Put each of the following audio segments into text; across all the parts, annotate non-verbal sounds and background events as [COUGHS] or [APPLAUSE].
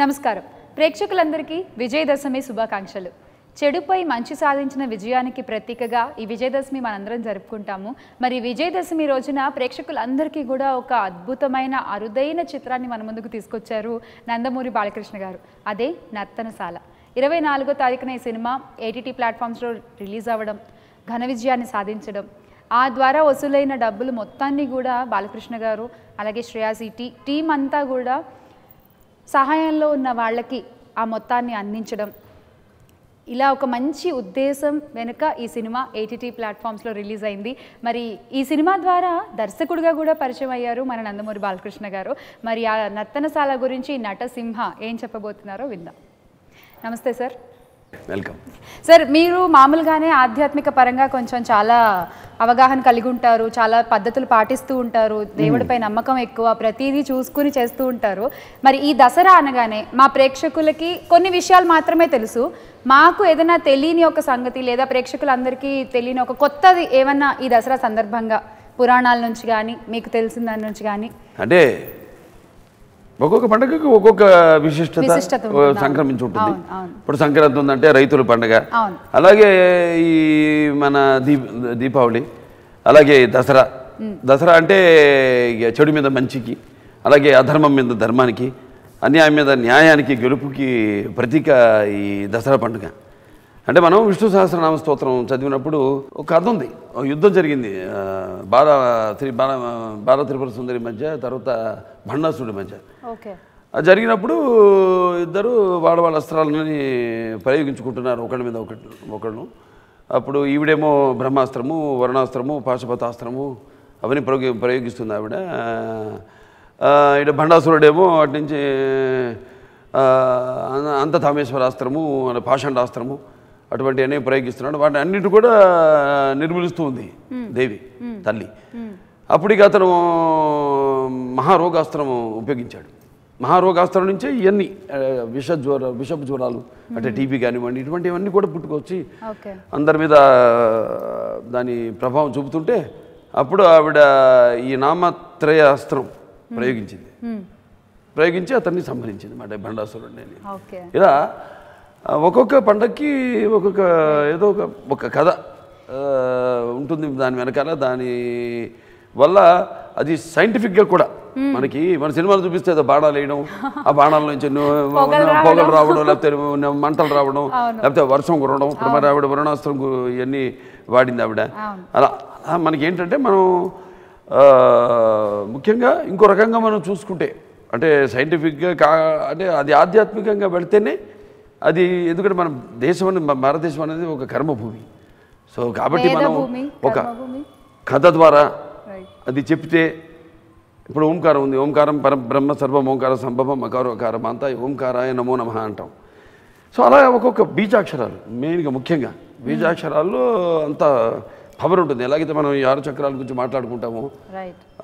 నమస్కారం ప్రేక్షకులందరికీ విజయదశమి శుభాకాంక్షలు చెడుపై మంచి సాధించిన విజయానికి ప్రతీకగా ఈ విజయదశమి మనందరం జరుపుకుంటాము మరి విజయదశమి రోజున ప్రేక్షకులందరికీ కూడా ఒక అద్భుతమైన అరుదైన చిత్రాన్ని మన ముందుకు తీసుకొచ్చారు నందమూరి బాలకృష్ణ గారు అదే నర్తనశాల ఇరవై నాలుగో తారీఖున ఈ సినిమా ఏటీటీ ప్లాట్ఫామ్స్లో రిలీజ్ అవ్వడం ఘన విజయాన్ని సాధించడం ఆ ద్వారా వసూలైన డబ్బులు మొత్తాన్ని కూడా బాలకృష్ణ గారు అలాగే శ్రేయాసి టీ టీం అంతా కూడా సహాయంలో ఉన్న వాళ్ళకి ఆ మొత్తాన్ని అందించడం ఇలా ఒక మంచి ఉద్దేశం వెనుక ఈ సినిమా ఏటీటీ ప్లాట్ఫామ్స్లో రిలీజ్ అయింది మరి ఈ సినిమా ద్వారా దర్శకుడిగా కూడా పరిచయం అయ్యారు మన నందమూరి బాలకృష్ణ గారు మరి ఆ నర్తనశాల గురించి నటసింహ ఏం చెప్పబోతున్నారో విందాం నమస్తే సార్ వెల్కమ్ సార్ మీరు మామూలుగానే ఆధ్యాత్మిక పరంగా కొంచెం చాలా అవగాహన కలిగి ఉంటారు చాలా పద్ధతులు పాటిస్తూ ఉంటారు దేవుడిపై hmm. నమ్మకం ఎక్కువ ప్రతిదీ చూసుకుని చేస్తూ ఉంటారు మరి ఈ దసరా అనగానే మా ప్రేక్షకులకి కొన్ని విషయాలు మాత్రమే తెలుసు మాకు ఏదైనా తెలియని ఒక సంగతి లేదా ప్రేక్షకులందరికీ తెలియని ఒక కొత్తది ఏమన్నా ఈ దసరా సందర్భంగా పురాణాల నుంచి కానీ మీకు తెలిసిన దాని నుంచి కానీ అంటే ఒక్కొక్క పండుగకు ఒక్కొక్క విశిష్టత సంక్రమించి ఉంటుంది ఇప్పుడు సంక్రాంతి ఉందంటే రైతుల పండుగ అలాగే ఈ మన దీపావళి అలాగే దసరా దసరా అంటే చెడు మీద మంచికి అలాగే అధర్మం మీద ధర్మానికి అన్యాయం మీద న్యాయానికి గెలుపుకి ప్రతీక ఈ దసరా పండుగ అంటే మనం విష్ణు సహస్రనామ స్తోత్రం చదివినప్పుడు ఒక కథ ఉంది ఒక యుద్ధం జరిగింది బాల త్రి బాల బాల త్రిపుర సుందరి మధ్య తర్వాత భండాసుడి మధ్య జరిగినప్పుడు ఇద్దరు వాళ్ళ వాళ్ళ అస్త్రాలని ప్రయోగించుకుంటున్నారు ఒకరి మీద ఒకటి ఒకళ్ళు అప్పుడు ఈవిడేమో బ్రహ్మాస్త్రము వరుణాస్త్రము పాశుపతాస్త్రము అవన్నీ ప్రయోగి ప్రయోగిస్తుంది ఆవిడ ఇటు భండాసురుడేమో అటు నుంచి అంత తామేశ్వరాస్త్రము పాషాండాస్త్రము అటువంటి అనేవి ప్రయోగిస్తున్నాడు వాటిని అన్నిటి కూడా నిర్మూలిస్తూ ఉంది దేవి తల్లి అప్పటికి అతను మహారోగాస్త్రం ఉపయోగించాడు మహారోగాస్త్రం నుంచే ఇవన్నీ విష జ్వర విషపు జ్వరాలు అంటే టీబీ కానివ్వండి ఇటువంటివన్నీ కూడా పుట్టుకొచ్చి అందరి మీద దాని ప్రభావం చూపుతుంటే అప్పుడు ఆవిడ ఈ నామత్రయ అస్త్రం ప్రయోగించింది ప్రయోగించి అతన్ని సంహరించింది మాట బండాసురుడిని ఇలా ఒక్కొక్క పండక్కి ఒక్కొక్క ఏదో ఒక ఒక కథ ఉంటుంది దాని వెనకాల దాని వల్ల అది సైంటిఫిక్గా కూడా మనకి మన సినిమాలు చూపిస్తే ఏదో బాణాలు వేయడం ఆ బాణాల నుంచి పొగలు రావడం లేకపోతే మంటలు రావడం లేకపోతే వర్షం కురవడం కుటుంబ రావడం వరుణాస్త్రం ఇవన్నీ వాడింది ఆవిడ అలా మనకి ఏంటంటే మనం ముఖ్యంగా ఇంకో రకంగా మనం చూసుకుంటే అంటే సైంటిఫిక్గా కా అంటే అది ఆధ్యాత్మికంగా వెళితేనే అది ఎందుకంటే మనం దేశం అనేది భారతదేశం అనేది ఒక కర్మభూమి సో కాబట్టి మనం ఒక కథ ద్వారా అది చెప్తే ఇప్పుడు ఓంకారం ఉంది ఓంకారం పర బ్రహ్మ సర్వం ఓంకార సంభవం అకారోకారం అంతా ఓంకారాయ నమో నమ అంటాం సో అలా ఒక్కొక్క బీజాక్షరాలు మెయిన్గా ముఖ్యంగా బీజాక్షరాల్లో అంత పవర్ ఉంటుంది ఎలాగైతే మనం ఈ ఆరు చక్రాల గురించి మాట్లాడుకుంటాము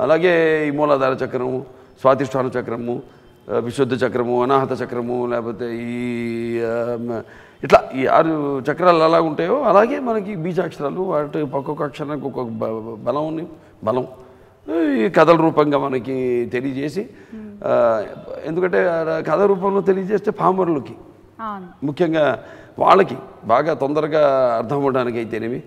అలాగే ఈ మూలాధార చక్రము స్వాతిష్టాన చక్రము విశుద్ధ చక్రము అనాహత చక్రము లేకపోతే ఈ ఇట్లా ఈ ఆరు చక్రాలు ఎలా ఉంటాయో అలాగే మనకి బీజాక్షరాలు వాటి ఒక్కొక్క అక్షరానికి ఒక్కొక్క బలం ఉంది బలం ఈ కథల రూపంగా మనకి తెలియజేసి ఎందుకంటే కథ రూపంలో తెలియజేస్తే పామరులకి ముఖ్యంగా వాళ్ళకి బాగా తొందరగా అర్థం అవ్వడానికి అయితేనేమి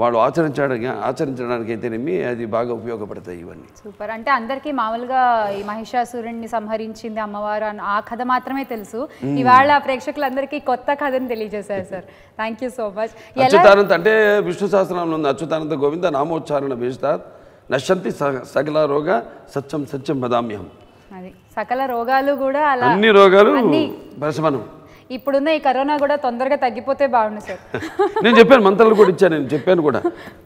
వాళ్ళు ఆచరించడానికి ఆచరించడానికి అయితేనేమి అది బాగా ఉపయోగపడతాయి ఇవన్నీ సూపర్ అంటే అందరికి మామూలుగా ఈ మహిషాసురుణ్ణి సంహరించింది అమ్మవారు అని ఆ కథ మాత్రమే తెలుసు ఇవాళ ప్రేక్షకులందరికీ కొత్త కథని తెలియజేశారు sir thank you so much Achyutananta అంటే విష్ణు సహస్రంలో ఉంది అచ్యుతానంత గోవింద నామోచ్చారణ వేస్తా నశంతి సకల రోగ సత్యం సత్యం బదామ్యం అది సకల రోగాలు కూడా అలా అన్ని రోగాలు పరిశమనం ఇప్పుడున్న ఈ కరోనా కూడా తొందరగా తగ్గిపోతే బాగుండు సార్ [LAUGHS] నేను చెప్పాను మంత్రాలు కూడా ఇచ్చాను నేను చెప్పాను కూడా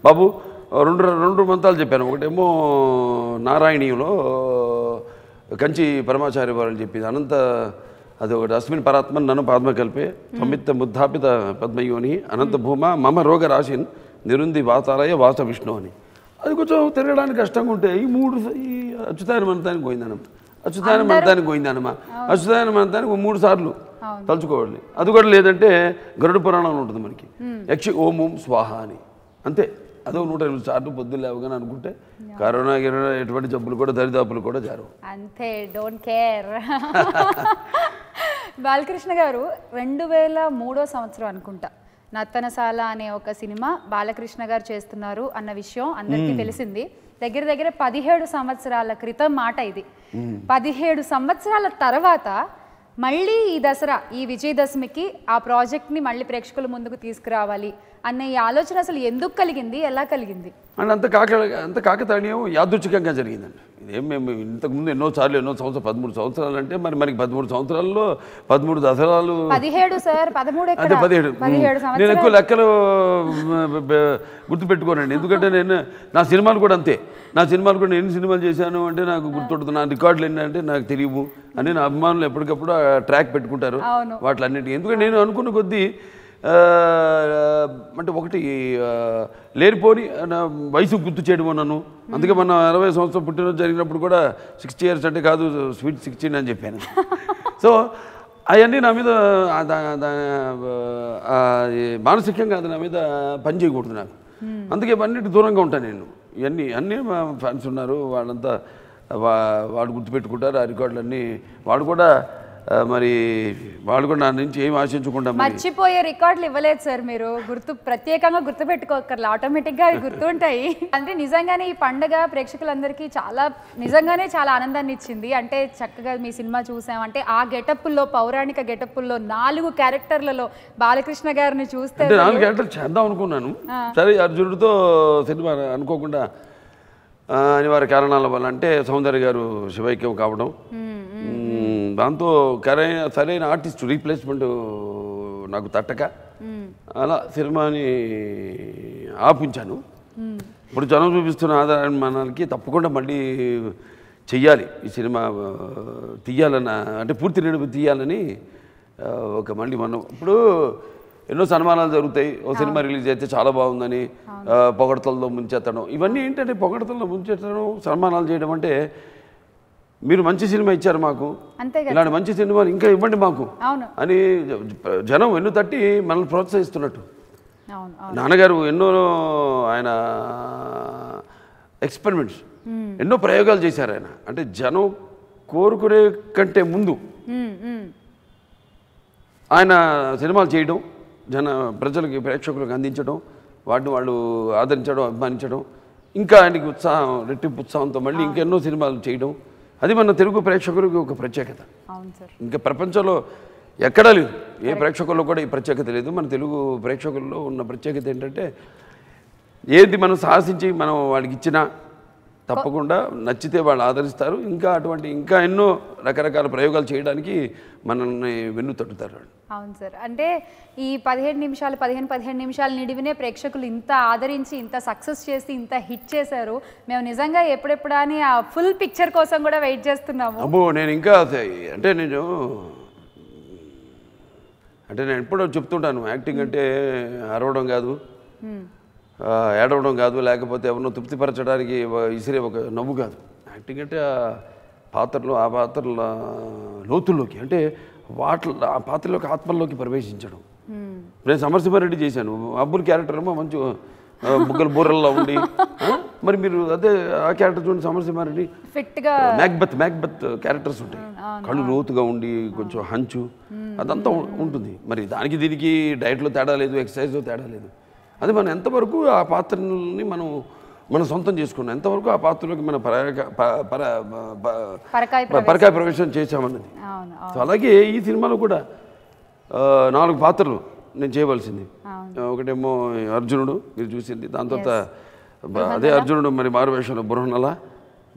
బాబు రెండు రెండు మంత్రాలు చెప్పాను ఒకటేమో నారాయణీయంలో కంచి పరమాచార్య వారు అని చెప్పింది అనంత అది ఒకటి అస్మిన్ పరాత్మన్ నన్ను పద్మ కల్పే సంయుక్త ముద్ధాపిత పద్మయోని అనంత భూమ మమ రోగ రాశిన్ నిరుంది వాతాలయ వాత విష్ణు అని అది కొంచెం తిరగడానికి కష్టంగా ఉంటే ఈ మూడు ఈ అచ్యుతాయన మంతానికి పోయిందనమ్మ అచ్యుతాయన మంతానికి పోయిందనమా అచ్యుతాయన మంతానికి మూడు సార్లు తలుచుకోవాలి అది కూడా లేదంటే గరుడు పురాణంలో ఉంటుంది మనకి యక్షి ఓం ఓం స్వాహ అని అంతే అదో నూట ఎనిమిది సార్లు పొద్దున్న లేవగానే అనుకుంటే కరోనా గిరోనా ఎటువంటి జబ్బులు కూడా దరిదాపులు కూడా జారు అంతే డోంట్ కేర్ [LAUGHS] బాలకృష్ణ గారు రెండు వేల మూడో సంవత్సరం అనుకుంటా నత్తనశాల అనే ఒక సినిమా బాలకృష్ణ గారు చేస్తున్నారు అన్న విషయం అందరికీ తెలిసింది దగ్గర దగ్గర పదిహేడు సంవత్సరాల క్రితం మాట ఇది పదిహేడు సంవత్సరాల తర్వాత మళ్ళీ ఈ దసరా ఈ విజయదశమికి ఆ ప్రాజెక్ట్ని మళ్ళీ ప్రేక్షకుల ముందుకు తీసుకురావాలి అన్న ఈ ఆలోచన అసలు ఎందుకు కలిగింది ఎలా కలిగింది అండ్ అంత కాక అంత కాకతాళీయం యాదృచ్ఛికంగా జరిగిందండి ఇదేం మేము ఇంతకుముందు ఎన్నో సార్లు ఎన్నో సంవత్సరాలు పదమూడు సంవత్సరాలు అంటే మరి మనకి పదమూడు సంవత్సరాల్లో పదమూడు దసరాలు పదిహేడు సార్ పదమూడు అంటే పదిహేడు నేను ఎక్కువ లెక్కలు గుర్తుపెట్టుకోనండి ఎందుకంటే నేను నా సినిమాలు కూడా అంతే నా సినిమాలు కూడా ఎన్ని సినిమాలు చేశాను అంటే నాకు గుర్తుంటుంది నా రికార్డులు ఏంటంటే నాకు తెలియవు అని నా అభిమానులు ఎప్పటికప్పుడు ట్రాక్ పెట్టుకుంటారు వాటిలన్నింటికి ఎందుకంటే నేను అనుకున్న కొద్దీ అంటే ఒకటి లేనిపోని నా వయసు గుర్తు చేయడం నన్ను అందుకే మన అరవై సంవత్సరం పుట్టినరోజు జరిగినప్పుడు కూడా సిక్స్టీ ఇయర్స్ అంటే కాదు స్వీట్ సిక్స్టీన్ అని చెప్పాను [LAUGHS] సో అవన్నీ నా మీద మానసికంగా అది నా మీద పని చేయకూడదు నాకు అందుకే అన్నిటి దూరంగా ఉంటాను నేను ఇవన్నీ అన్నీ మా ఫ్యాన్స్ ఉన్నారు వాళ్ళంతా వాడు గుర్తుపెట్టుకుంటారు ఆ రికార్డులన్నీ వాడు కూడా మరి వాళ్ళు కూడా నా నుంచి ఏం ఆశించకుండా మర్చిపోయే రికార్డులు ఇవ్వలేదు సార్ మీరు గుర్తు ప్రత్యేకంగా పెట్టుకోకర్లే ఆటోమేటిక్గా అవి గుర్తుంటాయి అంటే నిజంగానే ఈ పండుగ ప్రేక్షకులందరికీ చాలా నిజంగానే చాలా ఆనందాన్ని ఇచ్చింది అంటే చక్కగా మీ సినిమా చూసాం అంటే ఆ గెటప్లో పౌరాణిక గెటప్పుల్లో నాలుగు క్యారెక్టర్లలో బాలకృష్ణ గారిని చూస్తే నాలుగు క్యారెక్టర్ చేద్దాం అనుకున్నాను సరే అర్జునుడితో సినిమా అనుకోకుండా అనివార్య కారణాల వల్ల అంటే సౌందర్య గారు శివైక్యం కావడం దాంతో సరైన సరైన ఆర్టిస్ట్ రీప్లేస్మెంట్ నాకు తట్టక అలా సినిమాని ఆపించాను ఇప్పుడు జనం చూపిస్తున్న మనకి తప్పకుండా మళ్ళీ చెయ్యాలి ఈ సినిమా తీయాలన్న అంటే పూర్తి నిడుపు తీయాలని ఒక మళ్ళీ మనం ఇప్పుడు ఎన్నో సన్మానాలు జరుగుతాయి ఓ సినిమా రిలీజ్ అయితే చాలా బాగుందని పొగడతలతో ముంచెత్తడం ఇవన్నీ ఏంటంటే పొగడతలతో ముంచెత్తడం సన్మానాలు చేయడం అంటే మీరు మంచి సినిమా ఇచ్చారు మాకు ఇలాంటి మంచి సినిమా ఇంకా ఇవ్వండి మాకు అని జనం వెన్ను తట్టి మనల్ని ప్రోత్సహిస్తున్నట్టు నాన్నగారు ఎన్నో ఆయన ఎక్స్పెరిమెంట్స్ ఎన్నో ప్రయోగాలు చేశారు ఆయన అంటే జనం కోరుకునే కంటే ముందు ఆయన సినిమాలు చేయడం జన ప్రజలకి ప్రేక్షకులకు అందించడం వాటిని వాళ్ళు ఆదరించడం అభిమానించడం ఇంకా ఆయనకి ఉత్సాహం రెట్టింపు ఉత్సాహంతో మళ్ళీ ఇంకెన్నో సినిమాలు చేయడం అది మన తెలుగు ప్రేక్షకులకి ఒక ప్రత్యేకత ఇంకా ప్రపంచంలో ఎక్కడా లేదు ఏ ప్రేక్షకుల్లో కూడా ఈ ప్రత్యేకత లేదు మన తెలుగు ప్రేక్షకుల్లో ఉన్న ప్రత్యేకత ఏంటంటే ఏది మనం సాహసించి మనం వాళ్ళకి ఇచ్చినా తప్పకుండా నచ్చితే వాళ్ళు ఆదరిస్తారు ఇంకా అటువంటి ఇంకా ఎన్నో రకరకాల ప్రయోగాలు చేయడానికి మనల్ని వెన్ను తట్టుతారు అవును సార్ అంటే ఈ పదిహేడు నిమిషాలు పదిహేను పదిహేను నిమిషాలు నిడివినే ప్రేక్షకులు ఇంత ఆదరించి ఇంత సక్సెస్ చేసి ఇంత హిట్ చేశారు మేము నిజంగా ఎప్పుడెప్పుడా అని ఆ ఫుల్ పిక్చర్ కోసం కూడా వెయిట్ చేస్తున్నాము అబ్బో నేను ఇంకా అంటే నేను అంటే నేను ఎప్పుడో చెప్తుంటాను యాక్టింగ్ అంటే అరవడం కాదు ఏడవడం కాదు లేకపోతే ఎవరినో తృప్తిపరచడానికి ఇసిరే ఒక నవ్వు కాదు యాక్టింగ్ అంటే పాత్రలు ఆ పాత్రల లోతుల్లోకి అంటే వాటి ఆ పాత్రలోకి ఆత్మల్లోకి ప్రవేశించడం నేను సమర్సింహారెడ్డి చేశాను అబ్బుల్ క్యారెక్టర్ ఏమో మంచి బుగ్గలు బూరల్లో ఉండి మరి మీరు అదే ఆ క్యారెక్టర్ చూడండి ఫిట్గా మ్యాక్బత్ మ్యాక్బత్ క్యారెక్టర్స్ ఉంటాయి కళ్ళు లోతుగా ఉండి కొంచెం హంచు అదంతా ఉంటుంది మరి దానికి దీనికి డైట్లో తేడా లేదు ఎక్సర్సైజ్లో తేడా లేదు అది మనం ఎంతవరకు ఆ పాత్రని మనం మనం సొంతం చేసుకున్నాం ఎంతవరకు ఆ పాత్రలోకి మన పరకాయ ప్రవేశం చేశామన్నది సో అలాగే ఈ సినిమాలో కూడా నాలుగు పాత్రలు నేను చేయవలసింది ఒకటేమో అర్జునుడు మీరు చూసింది దాని తర్వాత అదే అర్జునుడు మరి వేషాలు బృహణల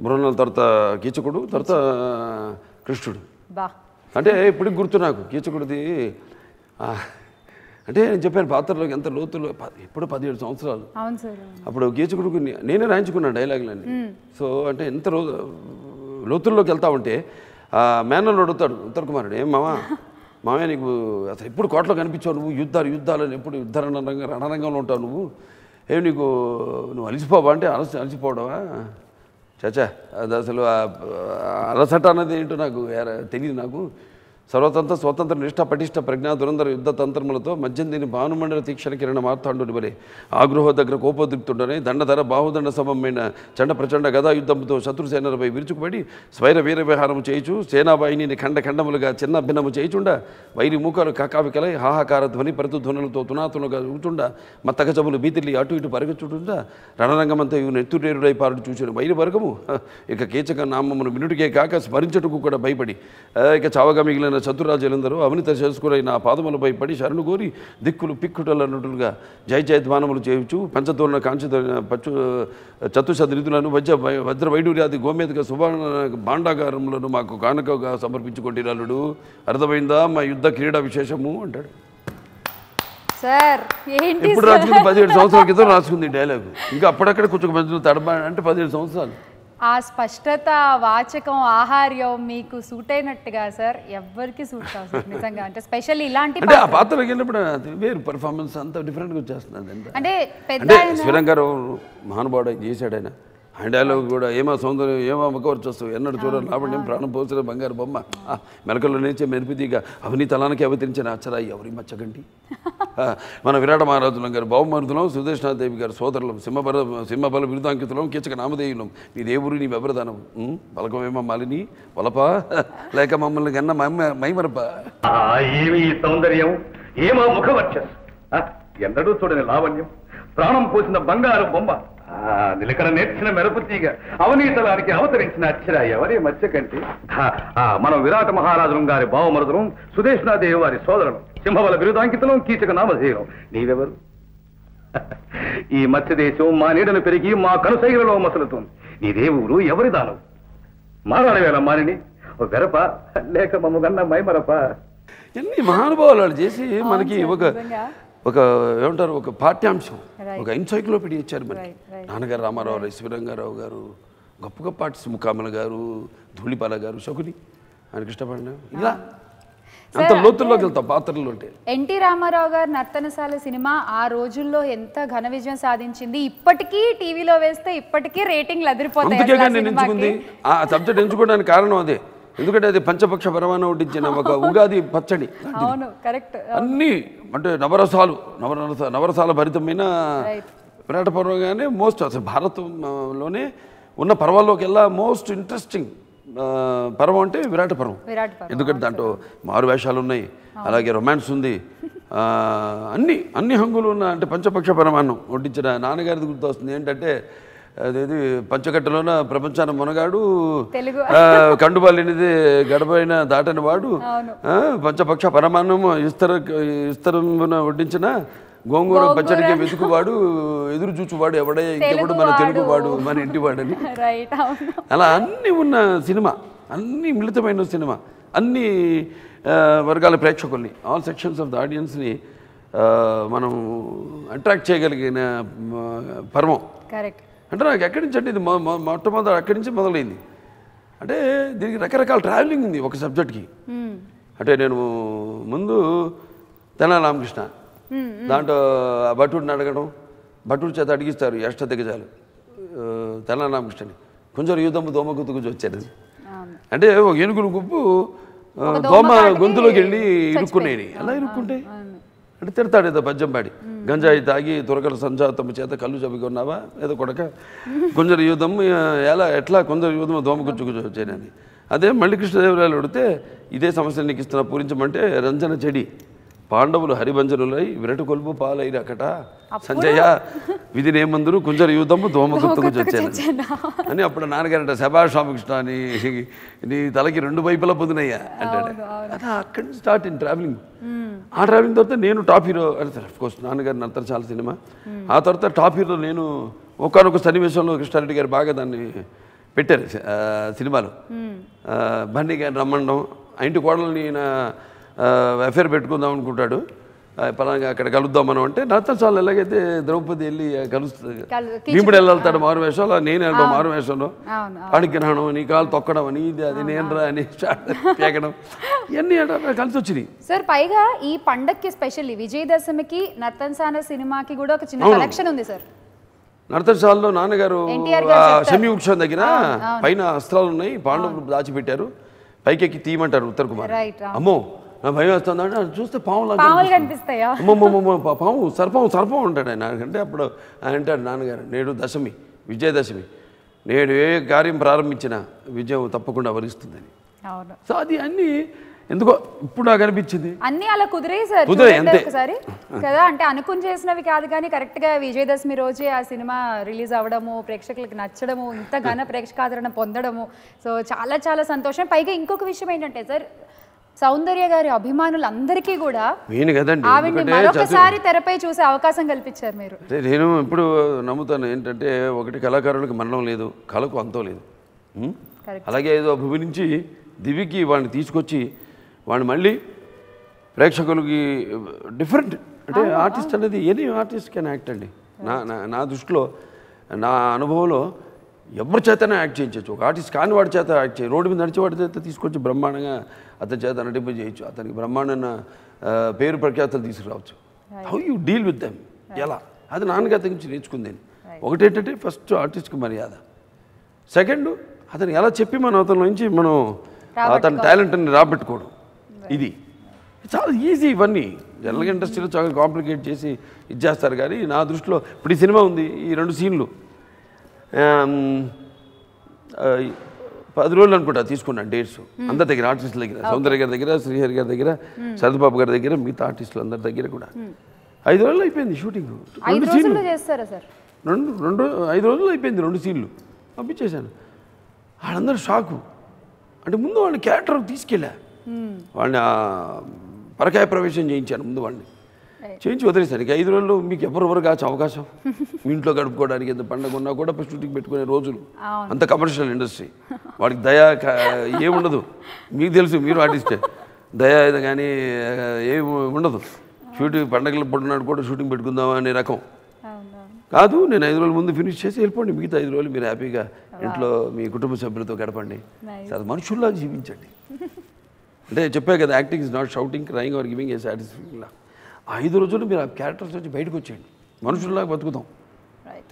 బృహణల తర్వాత కీచకుడు తర్వాత కృష్ణుడు అంటే ఇప్పటికి గుర్తు నాకు కీచకుడిది అంటే నేను చెప్పాను పాత్రలోకి ఎంత లోతులో ఎప్పుడు పదిహేడు సంవత్సరాలు అప్పుడు గీచకుడుకు నేనే రాయించుకున్నాను డైలాగులన్నీ సో అంటే ఎంత లోతుల్లోకి వెళ్తా ఉంటే మేనల్లోడు అడుగుతాడు ఉత్తర్ కుమారుడు ఏం మామా [LAUGHS] మామయ్య నీకు అసలు ఎప్పుడు కోట్లో కనిపించావు నువ్వు యుద్ధాలు యుద్ధాలు ఎప్పుడు యుద్ధ రణరంగ రణరంగంలో ఉంటావు నువ్వు ఏమి నీకు నువ్వు అలిసిపోవా అంటే అలసి అలసిపోవడమా చాచా అది అసలు అలసట అన్నది ఏంటో నాకు తెలియదు నాకు సర్వతంత్ర స్వతంత్ర నిష్ఠ పటిష్ట ప్రజ్ఞా దురంధర యుద్ధ తంత్రములతో మధ్యం దీని భానుమండల తీక్షణ కిరణ మార్తాండు బలి ఆగృహ దగ్గర కోపోద్రిక్తుండని దండధర బాహుదండ సమమైన చండ ప్రచండ గదా యుద్ధంతో సేనలపై విరుచుకుపడి స్వైర వీర విహారము చేయుచు సేనాబాయిని ఖండ ఖండములుగా చిన్న భిన్నము చేయుచుండ వైరి మూకలు కకావికలై హాహాకార ధ్వని ప్రతిధ్వనులతో తునాతునుగా ఊచుండ మత్తక చెబులు బీతిల్లి అటు ఇటు పరగచుండ రణరంగమంతా ఇవి నెత్తురేరుడై పారుడు చూసిన వైరి వర్గము ఇక కీచక నామమును వినుటికే కాక స్మరించటకు కూడా భయపడి ఇక చావగా మిగిలిన చేసిన చతురాజులందరూ చేసుకునే నా పాదములపై పడి శరణు కోరి దిక్కులు పిక్కుటలన్నట్లుగా జయ జయధ్వానములు చేయవచ్చు పంచతోరణ కాంచ పచ్చు చతుశద్రితులను వజ్ర వజ్ర వైడూర్యాది గోమేధిక సువర్ణ భాండాగారములను మాకు కానుకగా సమర్పించుకోండి నలుడు అర్థమైందా మా యుద్ధ క్రీడా విశేషము అంటాడు సార్ ఇప్పుడు రాసుకుంది పదిహేడు సంవత్సరాల క్రితం రాసుకుంది డైలాగ్ ఇంకా అప్పుడక్కడ కొంచెం మంచి తడబా అంటే పదిహేడు సంవత్సరాలు ఆ స్పష్టత వాచకం ఆహార్యం మీకు సూట్ అయినట్టుగా సార్ ఎవరికి సూట్ కాదు నిజంగా అంటే స్పెషల్ ఇలాంటి అంటే ఆ పాత్రకి వెళ్ళినప్పుడు వేరు పర్ఫార్మెన్స్ అంతా డిఫరెంట్గా వచ్చేస్తుంది అంటే పెద్ద గారు మహానుభావుడు చేశాడు డైలాగ్ కూడా ఏమో సౌందర్యం ఏమో అమ్మకవర్చి వస్తావు ఎన్నడు చూడ లాభం ప్రాణం పోసిన బంగారు బొమ్మ మెలకల్లో నేర్చే మెరుపుదీగా అవని తలానికి అవతరించిన ఆచరా ఎవరి మచ్చగండి మన విరాట మహారాజులం గారు బహుమరుదులం సుదర్శనాదేవి గారు సోదరులం సింహబల సింహబల బిరుదాంకితులం కీచక నామధేయులం నీ దేవురు నీ వ్యవరదానం బలకమేమో మాలిని బలప లేక మమ్మల్ని కన్నా మైమరప ఏమి సౌందర్యం ఏమో ముఖవర్చస్ ఎన్నడూ చూడని లావణ్యం ప్రాణం పోసిన బంగారు బొమ్మ నిలకడ నేర్చిన మెరపుతీగ అవనీతలానికి అవతరించిన అక్షర ఎవరే మత్స్యకంటి మనం విరాట మహారాజులం గారి భావమరుదులం సుదేష్ణాదేవి వారి సోదరం సింహబల బిరుదాంకితం కీచక నామధేయులం నీవెవరు [LAUGHS] ఈ మత్స్యదేశం మా నీడను పెరిగి మా కనుసైలలో మసలుతుంది నీ ఊరు ఎవరి దానం మారాడవేళ మారిని వెరప లేక మమ్మగన్న మైమరప ఎన్ని మహానుభావులు చేసి మనకి ఒక ఒక ఏమంటారు ఒక పాఠ్యాంశం ఒక ఎన్సైక్లోపీడియా ఇచ్చారు మనకి నాన్నగారు రామారావు శివరంగారావు గారు గొప్ప గొప్ప ఆర్టిస్ట్ ముఖామల గారు ధూళిపాల గారు శకుని ఆయన కృష్ణపాండ ఇలా అంత లోతుల్లోకి వెళ్తాం పాత్రలు ఎన్టీ రామారావు గారు నర్తనశాల సినిమా ఆ రోజుల్లో ఎంత ఘన విజయం సాధించింది ఇప్పటికీ టీవీలో వేస్తే ఇప్పటికీ రేటింగ్లు అదిరిపోతాయి ఆ సబ్జెక్ట్ ఎంచుకోవడానికి కారణం అదే ఎందుకంటే అది పంచపక్ష పరమాన వడ్డించిన ఒక ఉగాది పచ్చడి అన్ని అంటే నవరసాలు నవరస నవరసాల భరితమైన విరాట కానీ మోస్ట్ అసలు భారతంలోనే ఉన్న వెళ్ళా మోస్ట్ ఇంట్రెస్టింగ్ పర్వం అంటే విరాట పర్వం ఎందుకంటే దాంట్లో మారు వేషాలు ఉన్నాయి అలాగే రొమాన్స్ ఉంది అన్ని అన్ని హంగులు ఉన్న అంటే పంచపక్ష పరమాన్నం వడ్డించిన నాన్నగారిది గుర్తొస్తుంది ఏంటంటే అదేది పంచగట్టలోన ప్రపంచాన మునగాడు కండుబాలినిది గడపైన దాటని వాడు పంచపక్ష పరమాన్నం ఇస్తర ఇస్తరమున వడ్డించిన గోంగూర పచ్చడికి వెతుకువాడు ఎదురు చూచువాడు ఎవడే ఇంకెవడు మన తెలుగువాడు మన ఇంటివాడని అలా అన్నీ ఉన్న సినిమా అన్ని మిళితమైన సినిమా అన్ని వర్గాల ప్రేక్షకుల్ని ఆల్ సెక్షన్స్ ఆఫ్ ద ఆడియన్స్ని మనం అట్రాక్ట్ చేయగలిగిన పర్వం కరెక్ట్ అంటే నాకు ఎక్కడి నుంచి అంటే ఇది మొట్టమొదటి అక్కడి నుంచి మొదలైంది అంటే దీనికి రకరకాల ట్రావెలింగ్ ఉంది ఒక సబ్జెక్ట్కి అంటే నేను ముందు తెనాలి రామకృష్ణ దాంట్లో భటుడిని అడగడం భటుడి చేత అడిగిస్తారు ఎష్ట దిగజాలు తెనాలి రామకృష్ణని కొంచెం యుద్ధము దోమ గుర్తు కొంచెం వచ్చేది అంటే ఒక ఏనుగులు గుప్పు దోమ గొంతులోకి వెళ్ళి ఇరుక్కునేవి అలా ఇరుక్కుంటే అంటే తిడతాడు ఏదో పద్యం పాడి గంజాయి తాగి తురకల సంజాతమ్మ చేత కళ్ళు చెప్పుకున్నావా ఏదో కొడక కొందరు యూధం ఎలా ఎట్లా కొందరు యూధం దోమగుచ్చుకు వచ్చానని అదే మళ్ళీ కృష్ణదేవరాయలు అడిగితే ఇదే సమస్య నీకు ఇస్తున్నా పూరించమంటే రంజన చెడి పాండవులు హరిభంజనులై విరటి కొలుపు అక్కడ సంజయ విధి నేమందురు కుంజర యూధము దోమ గుర్తుకు వచ్చాను అని అప్పుడు నాన్నగారంట శభాష్ రామకృష్ణ నీ నీ తలకి రెండు వైపులా పొందినయ్యా అంటాడు అదే అక్కడ నుంచి స్టార్ట్ ఇన్ ట్రావెలింగ్ ఆ ట్రావెలింగ్ తర్వాత నేను టాప్ హీరో అంటే అఫ్ కోర్స్ నాన్నగారు అంతా చాలా సినిమా ఆ తర్వాత టాప్ హీరో నేను ఒకనొక సన్నివేశంలో కృష్ణారెడ్డి గారు బాగా దాన్ని పెట్టారు సినిమాలో బండి గారు రమ్మండం ఇంటి కోడలు నేను అఫేర్ పెట్టుకుందాం అనుకుంటాడు పలానా అక్కడ కలుద్దాం మనం అంటే నర్తశాలు ఎలాగైతే ద్రౌపది వెళ్ళి కలుస్తుంది భీముడు వెళ్ళాలతాడు మారు వేషంలో నేను వెళ్ళడం మారు వేషంలో అణిగ్రహణం నీ కాలు తొక్కడం అని ఇది అది నేను రా అని పేకడం ఇవన్నీ కలిసి వచ్చినాయి సార్ పైగా ఈ పండక్కి స్పెషల్లీ విజయదశమికి నర్తన్సాన సినిమాకి కూడా ఒక చిన్న కలెక్షన్ ఉంది సార్ నర్తశాలలో నాన్నగారు శమి వృక్షం దగ్గర పైన అస్త్రాలు ఉన్నాయి పాండవులు దాచిపెట్టారు పైకెక్కి తీయమంటారు ఉత్తర్ కుమార్ అమ్మో భయం వేస్తుందంటే చూస్తే పాములు పాము సర్పం సర్పం ఉంటాడు ఆయన అంటే అప్పుడు ఆయన అంటాడు నాన్నగారు నేడు దశమి విజయదశమి నేడు ఏ కార్యం ప్రారంభించినా విజయం తప్పకుండా వరిస్తుందని సో అది అన్ని ఎందుకో ఇప్పుడు నాకు అనిపించింది అన్ని అలా కుదిరే సార్ ఒకసారి [LAUGHS] కదా అంటే అనుకుని చేసినవి కాదు కానీ కరెక్ట్ గా విజయదశమి రోజే ఆ సినిమా రిలీజ్ అవడము ప్రేక్షకులకు నచ్చడము ఘన ప్రేక్షకాదరణ పొందడము సో చాలా చాలా సంతోషం పైగా ఇంకొక విషయం ఏంటంటే సార్ సౌందర్య గారి అభిమానులందరికీ కూడా నేను కదండి తెరపై చూసే అవకాశం కల్పించారు మీరు నేను ఇప్పుడు నమ్ముతాను ఏంటంటే ఒకటి కళాకారులకు మరణం లేదు కళకు అంతం లేదు అలాగే ఏదో అభిమానించి దివికి వాడిని తీసుకొచ్చి వాడిని మళ్ళీ ప్రేక్షకులకి డిఫరెంట్ అంటే ఆర్టిస్ట్ అనేది ఎనీ ఆర్టిస్ట్ కెన్ యాక్ట్ అండి నా నా దృష్టిలో నా అనుభవంలో ఎవరి చేతనే యాక్ట్ చేయించవచ్చు ఒక ఆర్టిస్ట్ కాని వాడి చేత యాక్ట్ చేయి రోడ్డు మీద నడిచేవాడి చేత తీసుకొచ్చి బ్రహ్మాండంగా అతని చేత నటింపజేయచ్చు అతనికి బ్రహ్మాండమైన పేరు ప్రఖ్యాతలు తీసుకురావచ్చు how you deal with them ఎలా అది నాన్నగారి దగ్గర నేర్చుకుంది ఒకటేటంటే ఫస్ట్ ఆర్టిస్ట్కి మర్యాద సెకండ్ అతను ఎలా చెప్పి మనం అతని నుంచి మనం అతని టాలెంట్ని రాబెట్టుకోవడం ఇది చాలా ఈజీ ఇవన్నీ జనరల్ ఇండస్ట్రీలో చాలా కాంప్లికేట్ చేసి ఇచ్చేస్తారు కానీ నా దృష్టిలో ఇప్పుడు ఈ సినిమా ఉంది ఈ రెండు సీన్లు పది రోజులు అనుకుంటా తీసుకున్నాను డేట్స్ అందరి దగ్గర ఆర్టిస్టుల దగ్గర సౌందర్య గారి దగ్గర శ్రీహరి గారి దగ్గర సరదబాబు గారి దగ్గర మిగతా ఆర్టిస్టులు అందరి దగ్గర కూడా ఐదు రోజులు అయిపోయింది షూటింగ్ రెండు సీన్లు రెండు రెండు ఐదు రోజులు అయిపోయింది రెండు సీన్లు పంపించేశాను వాళ్ళందరూ షాకు అంటే ముందు వాళ్ళని క్యారెక్టర్ తీసుకెళ్ళా వాళ్ళని పరకాయ ప్రవేశం చేయించాను ముందు వాళ్ళని చేయించి వదిలేసరికి ఐదు రోజులు మీకు ఎవరెవరు కావచ్చు అవకాశం [LAUGHS] మీ ఇంట్లో గడుపుకోవడానికి ఎంత పండగ ఉన్నా కూడా షూటింగ్ పెట్టుకునే రోజులు అంత కమర్షియల్ ఇండస్ట్రీ వాడికి దయా ఏముండదు మీకు తెలుసు మీరు ఆర్టిస్టే దయా కానీ ఏమి ఉండదు షూటింగ్ పండగలు పడున్నాడు కూడా షూటింగ్ పెట్టుకుందామా అనే రకం కాదు నేను ఐదు రోజుల ముందు ఫినిష్ చేసి వెళ్ళిపోండి మిగతా ఐదు రోజులు మీరు హ్యాపీగా ఇంట్లో మీ కుటుంబ సభ్యులతో గడపండి సరే మనుషుల్లా జీవించండి అంటే చెప్పా కదా acting is not shouting crying or giving a satisfying లా ఐదు రోజులు మీరు ఆ క్యారెక్టర్స్ వచ్చి బయటకు వచ్చేయండి మనుషుల్లాగా బతుకుతాం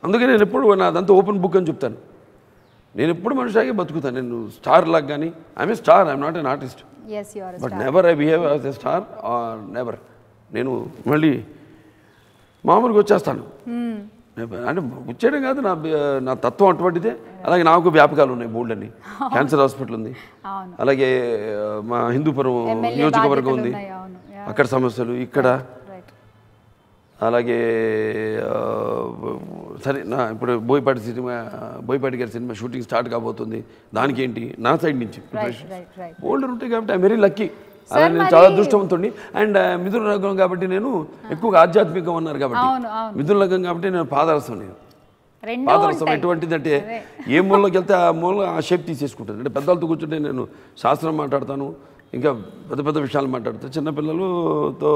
అందుకే నేను ఎప్పుడు నాదంతా ఓపెన్ బుక్ అని చెప్తాను నేను ఎప్పుడు మనుషులాగే బతుకుతాను నేను స్టార్ లాగా కానీ I'm mean star I'm not an artist but never I behave as a star or never నేను మళ్ళీ మామూలుగా వచ్చేస్తాను hmm. అంటే వచ్చేయడం కాదు నా నా తత్వం అటువంటిదే అలాగే నాకు వ్యాపకాలు ఉన్నాయి బోల్డ్ అని క్యాన్సర్ హాస్పిటల్ ఉంది అలాగే మా హిందూపురం నియోజకవర్గం ఉంది అక్కడ సమస్యలు ఇక్కడ అలాగే సరే నా ఇప్పుడు బోయపాటి సినిమా బోయపాటి గారి సినిమా షూటింగ్ స్టార్ట్ కాబోతుంది దానికి ఏంటి నా సైడ్ నుంచి ఓల్డర్ ఉంటాయి కాబట్టి ఐ వెరీ లక్కీ అలా నేను చాలా అదృష్టవంతుడిని అండ్ మిథున రకం కాబట్టి నేను ఎక్కువగా ఆధ్యాత్మికం అన్నారు కాబట్టి మిథున రకం కాబట్టి నేను పాదరసం నేను పాదరసం ఎటువంటిదంటే ఏ మూలలోకి వెళ్తే ఆ మూల ఆ షేప్ తీసేసుకుంటాను అంటే పెద్దలతో కూర్చుంటే నేను శాస్త్రం మాట్లాడతాను ఇంకా పెద్ద పెద్ద విషయాలు మాట్లాడుతూ చిన్నపిల్లలతో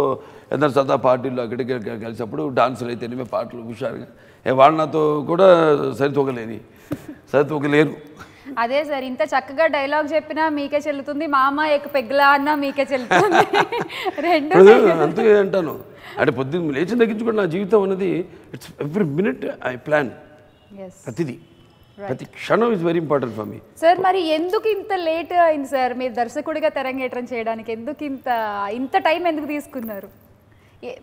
ఎందరు సదా పార్టీలు అక్కడికి కలిసినప్పుడు డాన్సులు అయితేనేమి పాటలు హుషారుగా వాళ్ళు నాతో కూడా సరితూగలేని సరితూగలేరు అదే సార్ ఇంత చక్కగా డైలాగ్ చెప్పినా మీకే చెల్లుతుంది మా అమ్మ ఎక్ పెగ్లా అన్నా మీకే చెల్లుతుంది [LAUGHS] అంతే అంటాను అంటే పొద్దున్న లేచి తగ్గించుకుంటే నా జీవితం అనేది it's every minute I plan ప్రతిదీ ప్రతి క్షణం is very important for me sir మరి ఎందుకు ఇంత లేట్ అయింది సార్ మీరు దర్శకుడిగా తెరంగేటం చేయడానికి ఎందుకు ఇంత ఇంత టైం ఎందుకు తీసుకున్నారు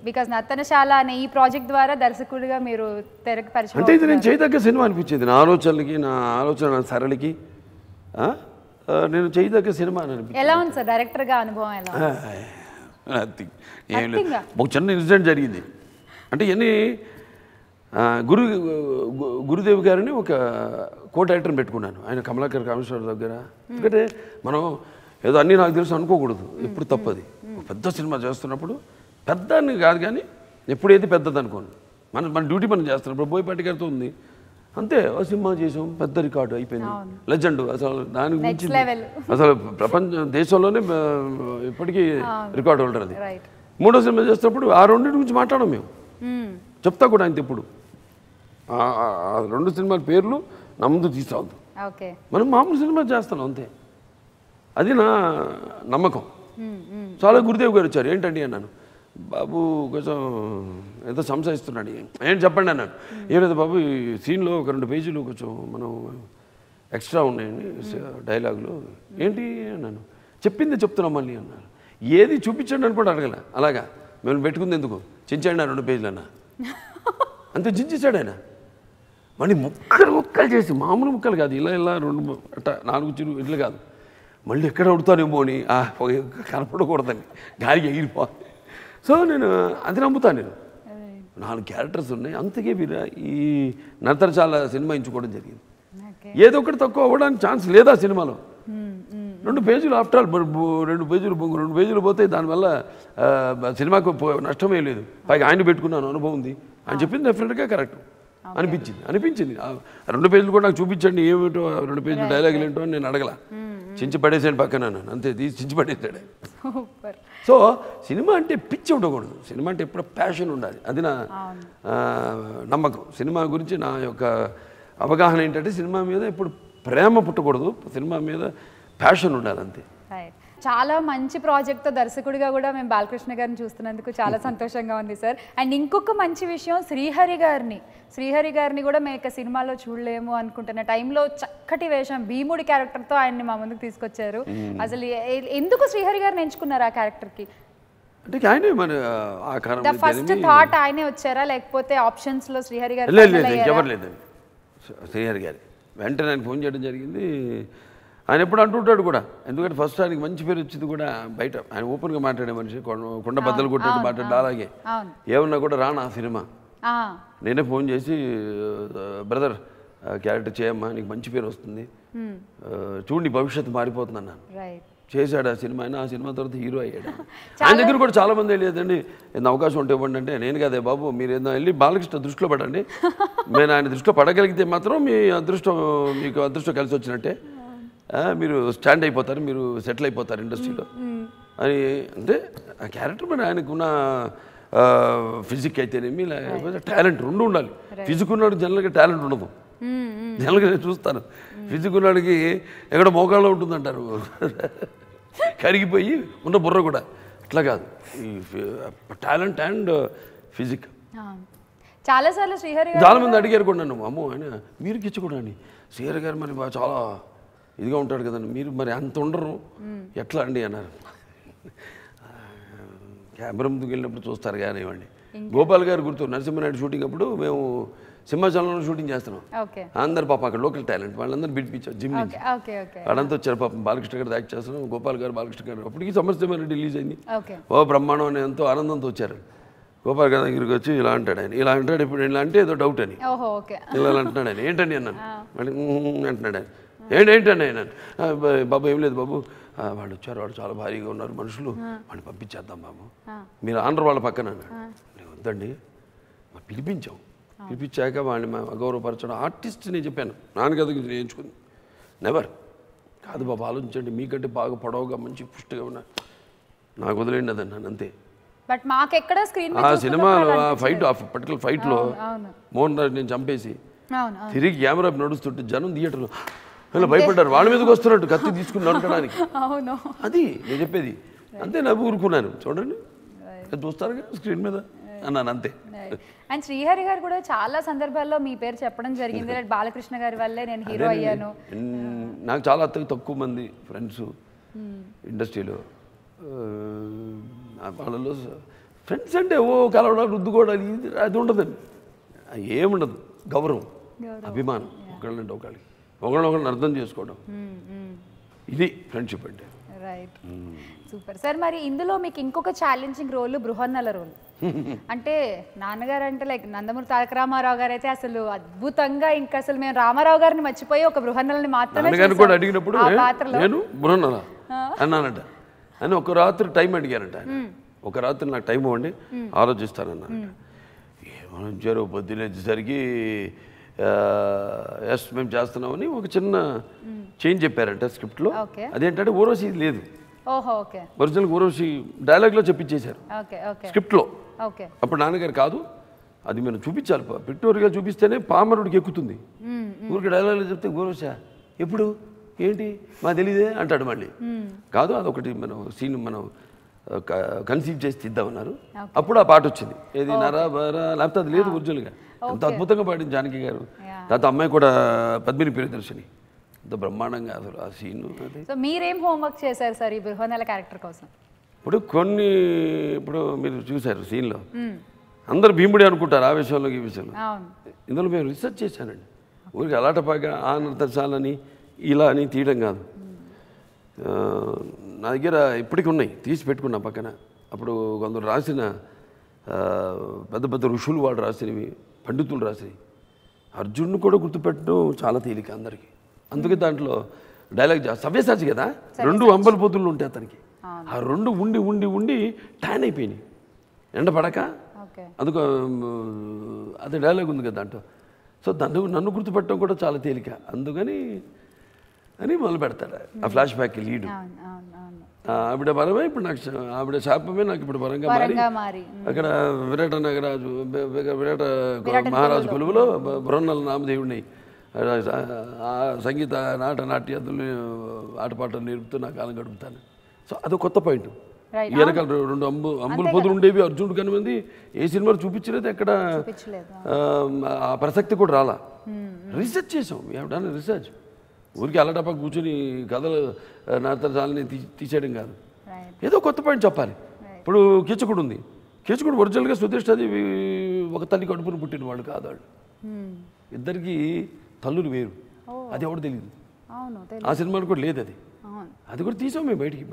బికాస్ నర్తనశాల అనే ఈ ప్రాజెక్ట్ ద్వారా దర్శకుడిగా మీరు తెరకు అంటే ఇది నేను చేయదగ్గ సినిమా అనిపించింది నా ఆలోచనలకి నా ఆలోచన నా సరళికి నేను చేయదగ్గ సినిమా అని అనిపించింది ఎలా ఉంది సార్ డైరెక్టర్గా అనుభవం ఎలా ఏం లేదు ఒక చిన్న ఇన్సిడెంట్ జరిగింది అంటే ఇవన్నీ గురు గురుదేవి గారిని ఒక కో డైరెక్టర్ని పెట్టుకున్నాను ఆయన కమలాకర్ కామేశ్వర దగ్గర ఎందుకంటే మనం ఏదో అన్నీ నాకు తెలుసు అనుకోకూడదు ఎప్పుడు తప్పది పెద్ద సినిమా చేస్తున్నప్పుడు పెద్ద అని కాదు కానీ ఎప్పుడైతే పెద్దది అనుకోను మన మన డ్యూటీ మనం చేస్తున్నప్పుడు బోయపాటి గారితో ఉంది అంతే ఆ సినిమా చేసాం పెద్ద రికార్డు అయిపోయింది లెజెండ్ అసలు దాని గురించి అసలు ప్రపంచ దేశంలోనే ఇప్పటికీ రికార్డు హోల్డర్ అది మూడో సినిమా చేస్తున్నప్పుడు ఆ రెండింటి గురించి మాట్లాడము మేము చెప్తా కూడా ఆయనతో ఇప్పుడు రెండు సినిమాల పేర్లు నా ముందు మనం మామూలు సినిమా చేస్తాను అంతే అది నా నమ్మకం చాలా గురుదేవ్ గారు వచ్చారు ఏంటండి అన్నాను బాబు కొంచెం ఏదో సంశయిస్తున్నాడు ఏంటి చెప్పండి అన్నాను ఏలేదు బాబు ఈ సీన్లో ఒక రెండు పేజీలు కొంచెం మనం ఎక్స్ట్రా ఉన్నాయండి డైలాగులు ఏంటి అన్నాను చెప్పింది చెప్తున్నాం మళ్ళీ అన్నారు ఏది చూపించండి అని కూడా అడగల అలాగా మేము పెట్టుకుంది ఎందుకు చించండి రెండు పేజీలు అన్నా అంతే జించేశాడు ఆయన మళ్ళీ ముక్కలు ముక్కలు చేసి మామూలు ముక్కలు కాదు ఇలా ఇలా రెండు అట్ట నాలుగు చిరు ఇట్లు కాదు మళ్ళీ ఎక్కడ ఉడతానేమో అని కనపడకూడదని గాలికి ఎగిరిపోవాలి సో నేను అది నమ్ముతాను నేను నాలుగు క్యారెక్టర్స్ ఉన్నాయి అంతకే మీరు ఈ చాలా సినిమా ఎంచుకోవడం జరిగింది ఏదో ఒకటి తక్కువ అవ్వడానికి ఛాన్స్ లేదా సినిమాలో రెండు పేజీలు ఆఫ్టర్ ఆల్ రెండు పేజీలు రెండు పేజీలు పోతే దానివల్ల సినిమాకు నష్టమే లేదు పైగా ఆయన పెట్టుకున్నాను అనుభవం ఉంది అని చెప్పింది డెఫినెట్గా కరెక్ట్ అనిపించింది అనిపించింది రెండు పేజీలు కూడా నాకు చూపించండి ఏమిటో రెండు పేజీలు డైలాగులు ఏంటో అని నేను అడగల చించి పడేసాడు పక్కన అంతే తీసి చించి పడేసాడు సో సినిమా అంటే పిచ్చి ఉండకూడదు సినిమా అంటే ఎప్పుడు ప్యాషన్ ఉండాలి అది నా నమ్మకం సినిమా గురించి నా యొక్క అవగాహన ఏంటంటే సినిమా మీద ఇప్పుడు ప్రేమ పుట్టకూడదు సినిమా మీద ప్యాషన్ ఉండాలి అంతే చాలా మంచి ప్రాజెక్ట్తో దర్శకుడిగా కూడా మేము బాలకృష్ణ గారిని చూస్తున్నందుకు చాలా [LAUGHS] సంతోషంగా ఉంది సార్ అండ్ ఇంకొక మంచి విషయం శ్రీహరి గారిని శ్రీహరి గారిని కూడా మేము సినిమాలో చూడలేము అనుకుంటున్న టైంలో చక్కటి వేషం భీముడి క్యారెక్టర్తో ఆయన్ని మా ముందుకు తీసుకొచ్చారు hmm. అసలు ఎందుకు శ్రీహరి గారిని ఎంచుకున్నారు ఆ క్యారెక్టర్కి ఆయనే ఫస్ట్ థాట్ ఆయనే వచ్చారా లేకపోతే ఆప్షన్స్లో శ్రీహరి గారు లేదు లేదు శ్రీహరి గారు వెంటనే ఆయన ఫోన్ చేయడం జరిగింది ఆయన ఎప్పుడు అంటుంటాడు కూడా ఎందుకంటే ఫస్ట్ ఆయనకి మంచి పేరు వచ్చింది కూడా బయట ఆయన ఓపెన్గా మాట్లాడే మనిషి కొండ బద్దలు కొట్టినట్టు మాట్లాడే అలాగే ఏమన్నా కూడా రానా సినిమా నేనే ఫోన్ చేసి బ్రదర్ క్యారెక్టర్ చేయమ్మా నీకు మంచి పేరు వస్తుంది చూడండి భవిష్యత్తు మారిపోతుంది అన్నాను చేశాడు ఆ సినిమా అయినా ఆ సినిమా తర్వాత హీరో అయ్యాడు [LAUGHS] ఆయన దగ్గర కూడా చాలా మంది వెళ్ళేదండి ఏదైనా అవకాశం ఉంటే ఇవ్వండి అంటే నేను కదే బాబు మీరు ఏదో వెళ్ళి బాలకృష్ణ దృష్టిలో పడండి [LAUGHS] నేను ఆయన దృష్టిలో పడగలిగితే మాత్రం మీ అదృష్టం మీకు అదృష్టం కలిసి వచ్చినట్టే మీరు స్టాండ్ అయిపోతారు మీరు సెటిల్ అయిపోతారు ఇండస్ట్రీలో అని అంటే ఆ క్యారెక్టర్ మరి ఆయనకున్న ఫిజిక్ అయితేనేమి లేకపోతే టాలెంట్ రెండు ఉండాలి ఫిజిక్ ఉన్నాడు జనరల్గా టాలెంట్ ఉండదు జనరల్గా చూస్తాను ఫిజిక్ ఉన్నాడికి ఎక్కడ మోకాళ్ళలో ఉంటుందంటారు కరిగిపోయి ఉన్న బుర్ర కూడా అట్లా కాదు టాలెంట్ అండ్ ఫిజిక్ చాలాసార్లు శ్రీహరి చాలా మంది అడిగారు కూడా నన్ను అమ్మో ఆయన మీరు ఇచ్చుకోండి శ్రీహరి గారు మరి చాలా ఇదిగా ఉంటాడు కదండి మీరు మరి అంత ఉండరు ఎట్లా అండి అన్నారు కెమెరా ముందుకు వెళ్ళినప్పుడు చూస్తారు ఇవ్వండి గోపాల్ గారు గుర్తు నరసింహనాయుడు షూటింగ్ అప్పుడు మేము సింహాచలంలో షూటింగ్ చేస్తున్నాం అందరు పాప అక్కడ లోకల్ టాలెంట్ వాళ్ళందరూ పిలిపించాం జిమ్ నుంచి వాళ్ళంతా వచ్చారు పాపం బాలకృష్ణ గారు దాకా చేస్తున్నాం గోపాల్ గారు బాలకృష్ణ గారు అప్పటికి సమస్యమైన రిలీజ్ అయింది ఓ బ్రహ్మాండం అని ఎంతో ఆనందంతో వచ్చారు గోపాల్ గారి దగ్గరికి వచ్చి ఇలా అంటాడు ఆయన ఇలా అంటాడు ఇప్పుడు ఇలా అంటే ఏదో డౌట్ అని ఇలా అంటున్నాడు ఆయన ఏంటని అన్నాను అంటున్నాడు ఆయన ఏంటంటే ఆయన బాబు ఏం లేదు బాబు వాళ్ళు వచ్చారు వాళ్ళు చాలా భారీగా ఉన్నారు మనుషులు వాళ్ళు పంపించేద్దాం బాబు మీరు ఆనర్ వాళ్ళ పక్కన వద్దండి పిలిపించాం పిలిపించాక వాడిని అగౌరవపరచడం ఆర్టిస్ట్ నేను చెప్పాను నాన్నగద నేర్చుకుంది నెవర్ కాదు బాబు ఆలోచించండి మీకంటే బాగా పొడవుగా మంచి పుష్టిగా ఉన్నా నాకు వదిలేండి నన్ను అంతే బట్ మాకెక్కడ స్క్రీన్ ఆ సినిమా ఫైట్ ఆ పర్టికులర్ ఫైట్లో మోహన్ రాజు నేను చంపేసి తిరిగి కెమెరా నడుస్తుంటే జనం థియేటర్లో వీళ్ళు భయపడ్డారు వాళ్ళ మీదకి వస్తున్నట్టు కత్తి తీసుకుని అవును అది నేను చెప్పేది అంతే నవ్వు ఊరుకున్నాను చూడండి చూస్తారుగా స్క్రీన్ మీద అన్నాను అంతే అండ్ శ్రీహరి గారు కూడా చాలా సందర్భాల్లో మీ పేరు చెప్పడం జరిగింది బాలకృష్ణ గారి వల్లే నేను హీరో అయ్యాను నాకు చాలా తక్కువ మంది ఫ్రెండ్స్ hmm. ఇండస్ట్రీలో వాళ్ళలో ఫ్రెండ్స్ అంటే ఓ కలవడం రుద్దుకోవడం అది ఉండదండి ఏముండదు గౌరవం అభిమానం ఒకళ్ళంటే ఒకళ్ళకి ఒకరినొకరిని అర్థం చేసుకోవడం ఇది ఫ్రెండ్షిప్ అంటే రైట్ సూపర్ సార్ మరి ఇందులో మీకు ఇంకొక ఛాలెంజింగ్ రోల్ బృహన్నల రోల్ [LAUGHS] అంటే నాన్నగారు అంటే లైక్ నందమూరి తారక రామారావు గారు అయితే అసలు అద్భుతంగా ఇంకా అసలు మేము రామారావు గారిని మర్చిపోయి ఒక బృహన్నలని మాత్రమే అడిగినప్పుడు నేను బృహన్నల అన్నానట అని ఒక రాత్రి టైం అడిగానట ఒక రాత్రి నాకు టైం ఇవ్వండి ఆలోచిస్తానన్నానంట ఏమని వచ్చారు పొద్దున వచ్చేసరికి ఎస్ మేము చేస్తున్నామని ఒక చిన్న చేంజ్ చెప్పారంట స్క్రిప్ట్లో అదేంటంటే ఊర్వశి లేదు ఒరిజినల్ ఊర్వశి డైలాగ్లో చెప్పించేశారు స్క్రిప్ట్లో అప్పుడు నాన్నగారు కాదు అది మేము చూపించాలి పిక్టోరియల్గా చూపిస్తేనే పామరుడికి ఎక్కుతుంది ఊరికి డైలాగ్లో చెప్తే ఊర్వశ ఎప్పుడు ఏంటి మా తెలియదే అంటాడు మళ్ళీ కాదు అదొకటి మనం సీన్ మనం కన్సీవ్ చేసి తీద్దామన్నారు అప్పుడు ఆ పాట వచ్చింది ఏది నరాబరా లేకపోతే అది లేదు ఒరిజినల్గా ఎంత అద్భుతంగా పాడింది జానకి గారు తర్వాత అమ్మాయి కూడా పద్మిని ప్రియదర్శిని ఎంత బ్రహ్మాండంగా అసలు ఆ సీన్ మీరేం హోంవర్క్ చేశారు సార్ ఈ బృహనల క్యారెక్టర్ కోసం ఇప్పుడు కొన్ని ఇప్పుడు మీరు చూశారు సీన్లో hmm. అందరు భీముడి అనుకుంటారు ఆ విషయంలో ఈ విషయంలో ఇందులో మేము రీసెర్చ్ చేశానండి ఊరికి పాగా ఆనందశాలని ఇలా అని తీయడం కాదు hmm. నా దగ్గర ఇప్పటికీ ఉన్నాయి తీసి పెట్టుకున్నా పక్కన అప్పుడు కొందరు రాసిన పెద్ద పెద్ద ఋషులు వాళ్ళు రాసినవి పండితులు రాసినవి అర్జునుడు కూడా గుర్తుపెట్టడం చాలా తేలిక అందరికీ అందుకే దాంట్లో డైలాగ్ సవ్యసాచి కదా రెండు అంబల పొద్దులు ఉంటాయి అతనికి ఆ రెండు ఉండి ఉండి ఉండి ట్యాన్ అయిపోయినాయి ఎండ పడక అందుకు అదే డైలాగ్ ఉంది కదా దాంట్లో సో దాన్ని నన్ను గుర్తుపెట్టడం కూడా చాలా తేలిక అందుకని అని మొదలు పెడతాడు ఆ ఫ్లాష్ బ్యాక్ లీడు ఆవిడ వరమే ఇప్పుడు నాకు ఆవిడ శాపమే నాకు ఇప్పుడు వరంగా మారి అక్కడ విరాట నగరాజు విరాట మహారాజు కొలువులో బ్రహ్మల నామదేవుడిని సంగీత నాట నాట్యతలు ఆటపాటలు నేర్పుతూ నా కాలం గడుపుతాను సో అది కొత్త పాయింట్ వెనకాల రెండు అంబు అంబుల పొదులు ఉండేవి అర్జునుడు కనుమంది ఏ సినిమాలు చూపించలేదు ఎక్కడ ఆ ప్రసక్తి కూడా రాలా రీసెర్చ్ చేసాం వీ రీసెర్చ్ ఊరికి అల్లటప్ప కూర్చుని కథలు నర్తనశాలని తీసేయడం కాదు ఏదో కొత్త పాయింట్ చెప్పాలి ఇప్పుడు కీచకుడు ఉంది కీచకుడు ఒరిజినల్గా అది ఒక తల్లి కడుపును పుట్టిన వాళ్ళు కాదు వాళ్ళు ఇద్దరికి తల్లులు వేరు అది ఎవడు తెలియదు ఆ సినిమాలు కూడా లేదు అది అది కూడా తీసాం మేము బయటికి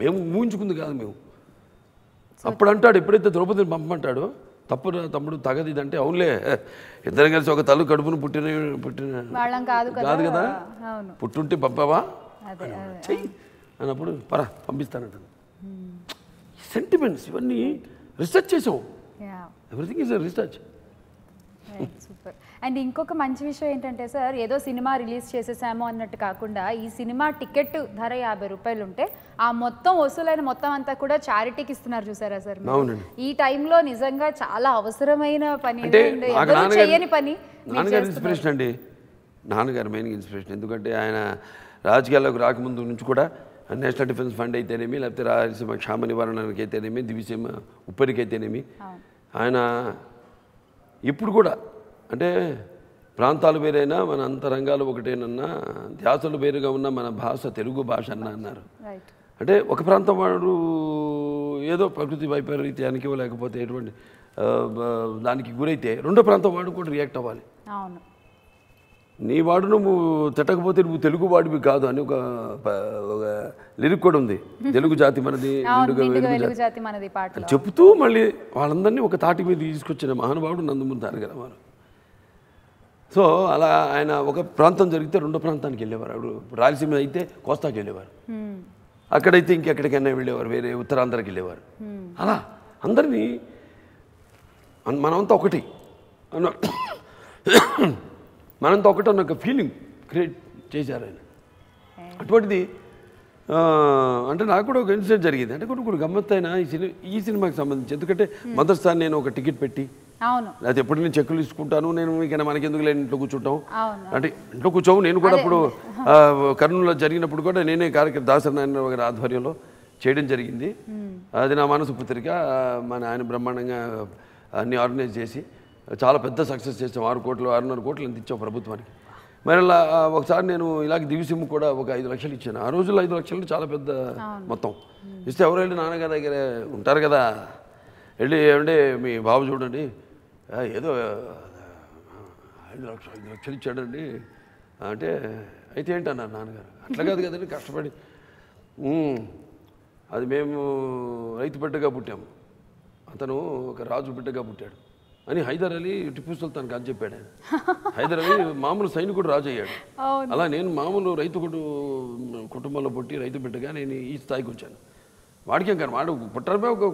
మేము ఊహించుకుంది కాదు మేము అప్పుడు అంటాడు ఎప్పుడైతే ద్రౌపదిని పంపమంటాడో తప్పు తమ్ముడు తగదు ఇదంటే అవునులే ఇద్దరం కలిసి ఒక తల్లు కడుపును పుట్టిన పుట్టిన కాదు కదా పుట్టుంటే పంపావా చెయ్యి అన్నప్పుడు పరా పంపిస్తానంట సెంటిమెంట్స్ ఇవన్నీ రీసెర్చ్ చేసావు everything is research super and ఇంకొక మంచి విషయం ఏంటంటే సార్ ఏదో సినిమా రిలీజ్ చేసేసాము అన్నట్టు కాకుండా ఈ సినిమా టికెట్ ధర యాభై రూపాయలు ఉంటే ఆ మొత్తం వసూలైన మొత్తం అంతా కూడా చారిటీకి ఇస్తున్నారు చూసారా సార్ ఈ టైంలో నిజంగా చాలా అవసరమైన పని చేయని పని ఇన్స్పిరేషన్ అండి నాన్నగారు మెయిన్ ఇన్స్పిరేషన్ ఎందుకంటే ఆయన రాజకీయాల్లోకి రాకముందు నుంచి కూడా నేషనల్ డిఫెన్స్ ఫండ్ అయితేనేమి లేకపోతే రాయలసీమ క్షామ నివారణకి అయితేనేమి దివిసీమ ఉప్పరికి అయితేనేమి ఆయన ఇప్పుడు కూడా అంటే ప్రాంతాలు వేరైనా మన అంతరంగాలు ఒకటేనన్నా ధ్యాసలు వేరుగా ఉన్న మన భాష తెలుగు భాష అన్న అన్నారు అంటే ఒక ప్రాంతం వాడు ఏదో ప్రకృతి వైపరీత్యానికి లేకపోతే ఎటువంటి దానికి గురైతే రెండో ప్రాంతం వాడు కూడా రియాక్ట్ అవ్వాలి నీ వాడు నువ్వు తిట్టకపోతే నువ్వు తెలుగు వాడివి కాదు అని ఒక ఒక లిరిక్ కూడా ఉంది తెలుగు జాతి మనది [LAUGHS] చెప్తూ మళ్ళీ వాళ్ళందరినీ ఒక తాటి మీద తీసుకొచ్చిన మహానుభావుడు నందమూరి తారగల వారు సో అలా ఆయన ఒక ప్రాంతం జరిగితే రెండో ప్రాంతానికి వెళ్ళేవారు అప్పుడు రాయలసీమ అయితే కోస్తాకి వెళ్ళేవారు hmm. అక్కడైతే ఇంకెక్కడికైనా వెళ్ళేవారు వేరే ఉత్తరాంధ్రకి వెళ్ళేవారు hmm. అలా అందరినీ మనమంతా ఒకటి అన్న [COUGHS] మనంతా ఒకటి అన్న ఒక ఫీలింగ్ క్రియేట్ చేశారు ఆయన అటువంటిది అంటే నాకు కూడా ఒక ఇన్సిడెంట్ జరిగింది అంటే కొన్ని కొన్ని గమ్మత్తైన ఈ సినిమా ఈ సినిమాకి సంబంధించి ఎందుకంటే hmm. మొదటిసారి నేను ఒక టికెట్ పెట్టి లేకపోతే ఎప్పటి నుంచి చెక్కులు తీసుకుంటాను నేను మనకి మనకెందుకు లేని ఇంట్లో కూర్చుంటాం అంటే ఇంట్లో కూర్చోవు నేను కూడా అప్పుడు కర్నూలు జరిగినప్పుడు కూడా నేనే కార్యక్రమ నాయన గారి ఆధ్వర్యంలో చేయడం జరిగింది అది నా మనసు పుత్రిక మన ఆయన బ్రహ్మాండంగా అన్ని ఆర్గనైజ్ చేసి చాలా పెద్ద సక్సెస్ చేసాం ఆరు కోట్లు ఆరున్నర కోట్లు ఎంత ఇచ్చాం ప్రభుత్వానికి మరి అలా ఒకసారి నేను ఇలాగ దివిసిమ్ కూడా ఒక ఐదు లక్షలు ఇచ్చాను ఆ రోజుల్లో ఐదు లక్షలు చాలా పెద్ద మొత్తం ఇస్తే ఎవరు వెళ్ళి నాన్నగారి దగ్గర ఉంటారు కదా వెళ్ళి ఏమంటే మీ బాబు చూడండి ఏదో ఐదు లక్షలు ఐదు లక్షలు ఇచ్చాడండి అంటే అయితే ఏంటన్నారు నాన్నగారు అట్లా కాదు కదండి కష్టపడి అది మేము రైతు బిడ్డగా పుట్టాము అతను ఒక రాజు బిడ్డగా పుట్టాడు అని హైదర్ అలీ టిప్పు సుల్తాన్కి అని చెప్పాడు ఆయన హైదర్ అలీ మామూలు సైనికుడు రాజు అయ్యాడు అలా నేను మామూలు రైతు కుటుంబంలో పుట్టి రైతు బిడ్డగా నేను ఈ స్థాయికి వచ్చాను వాడికేం కానీ వాడు పుట్టడమే ఒక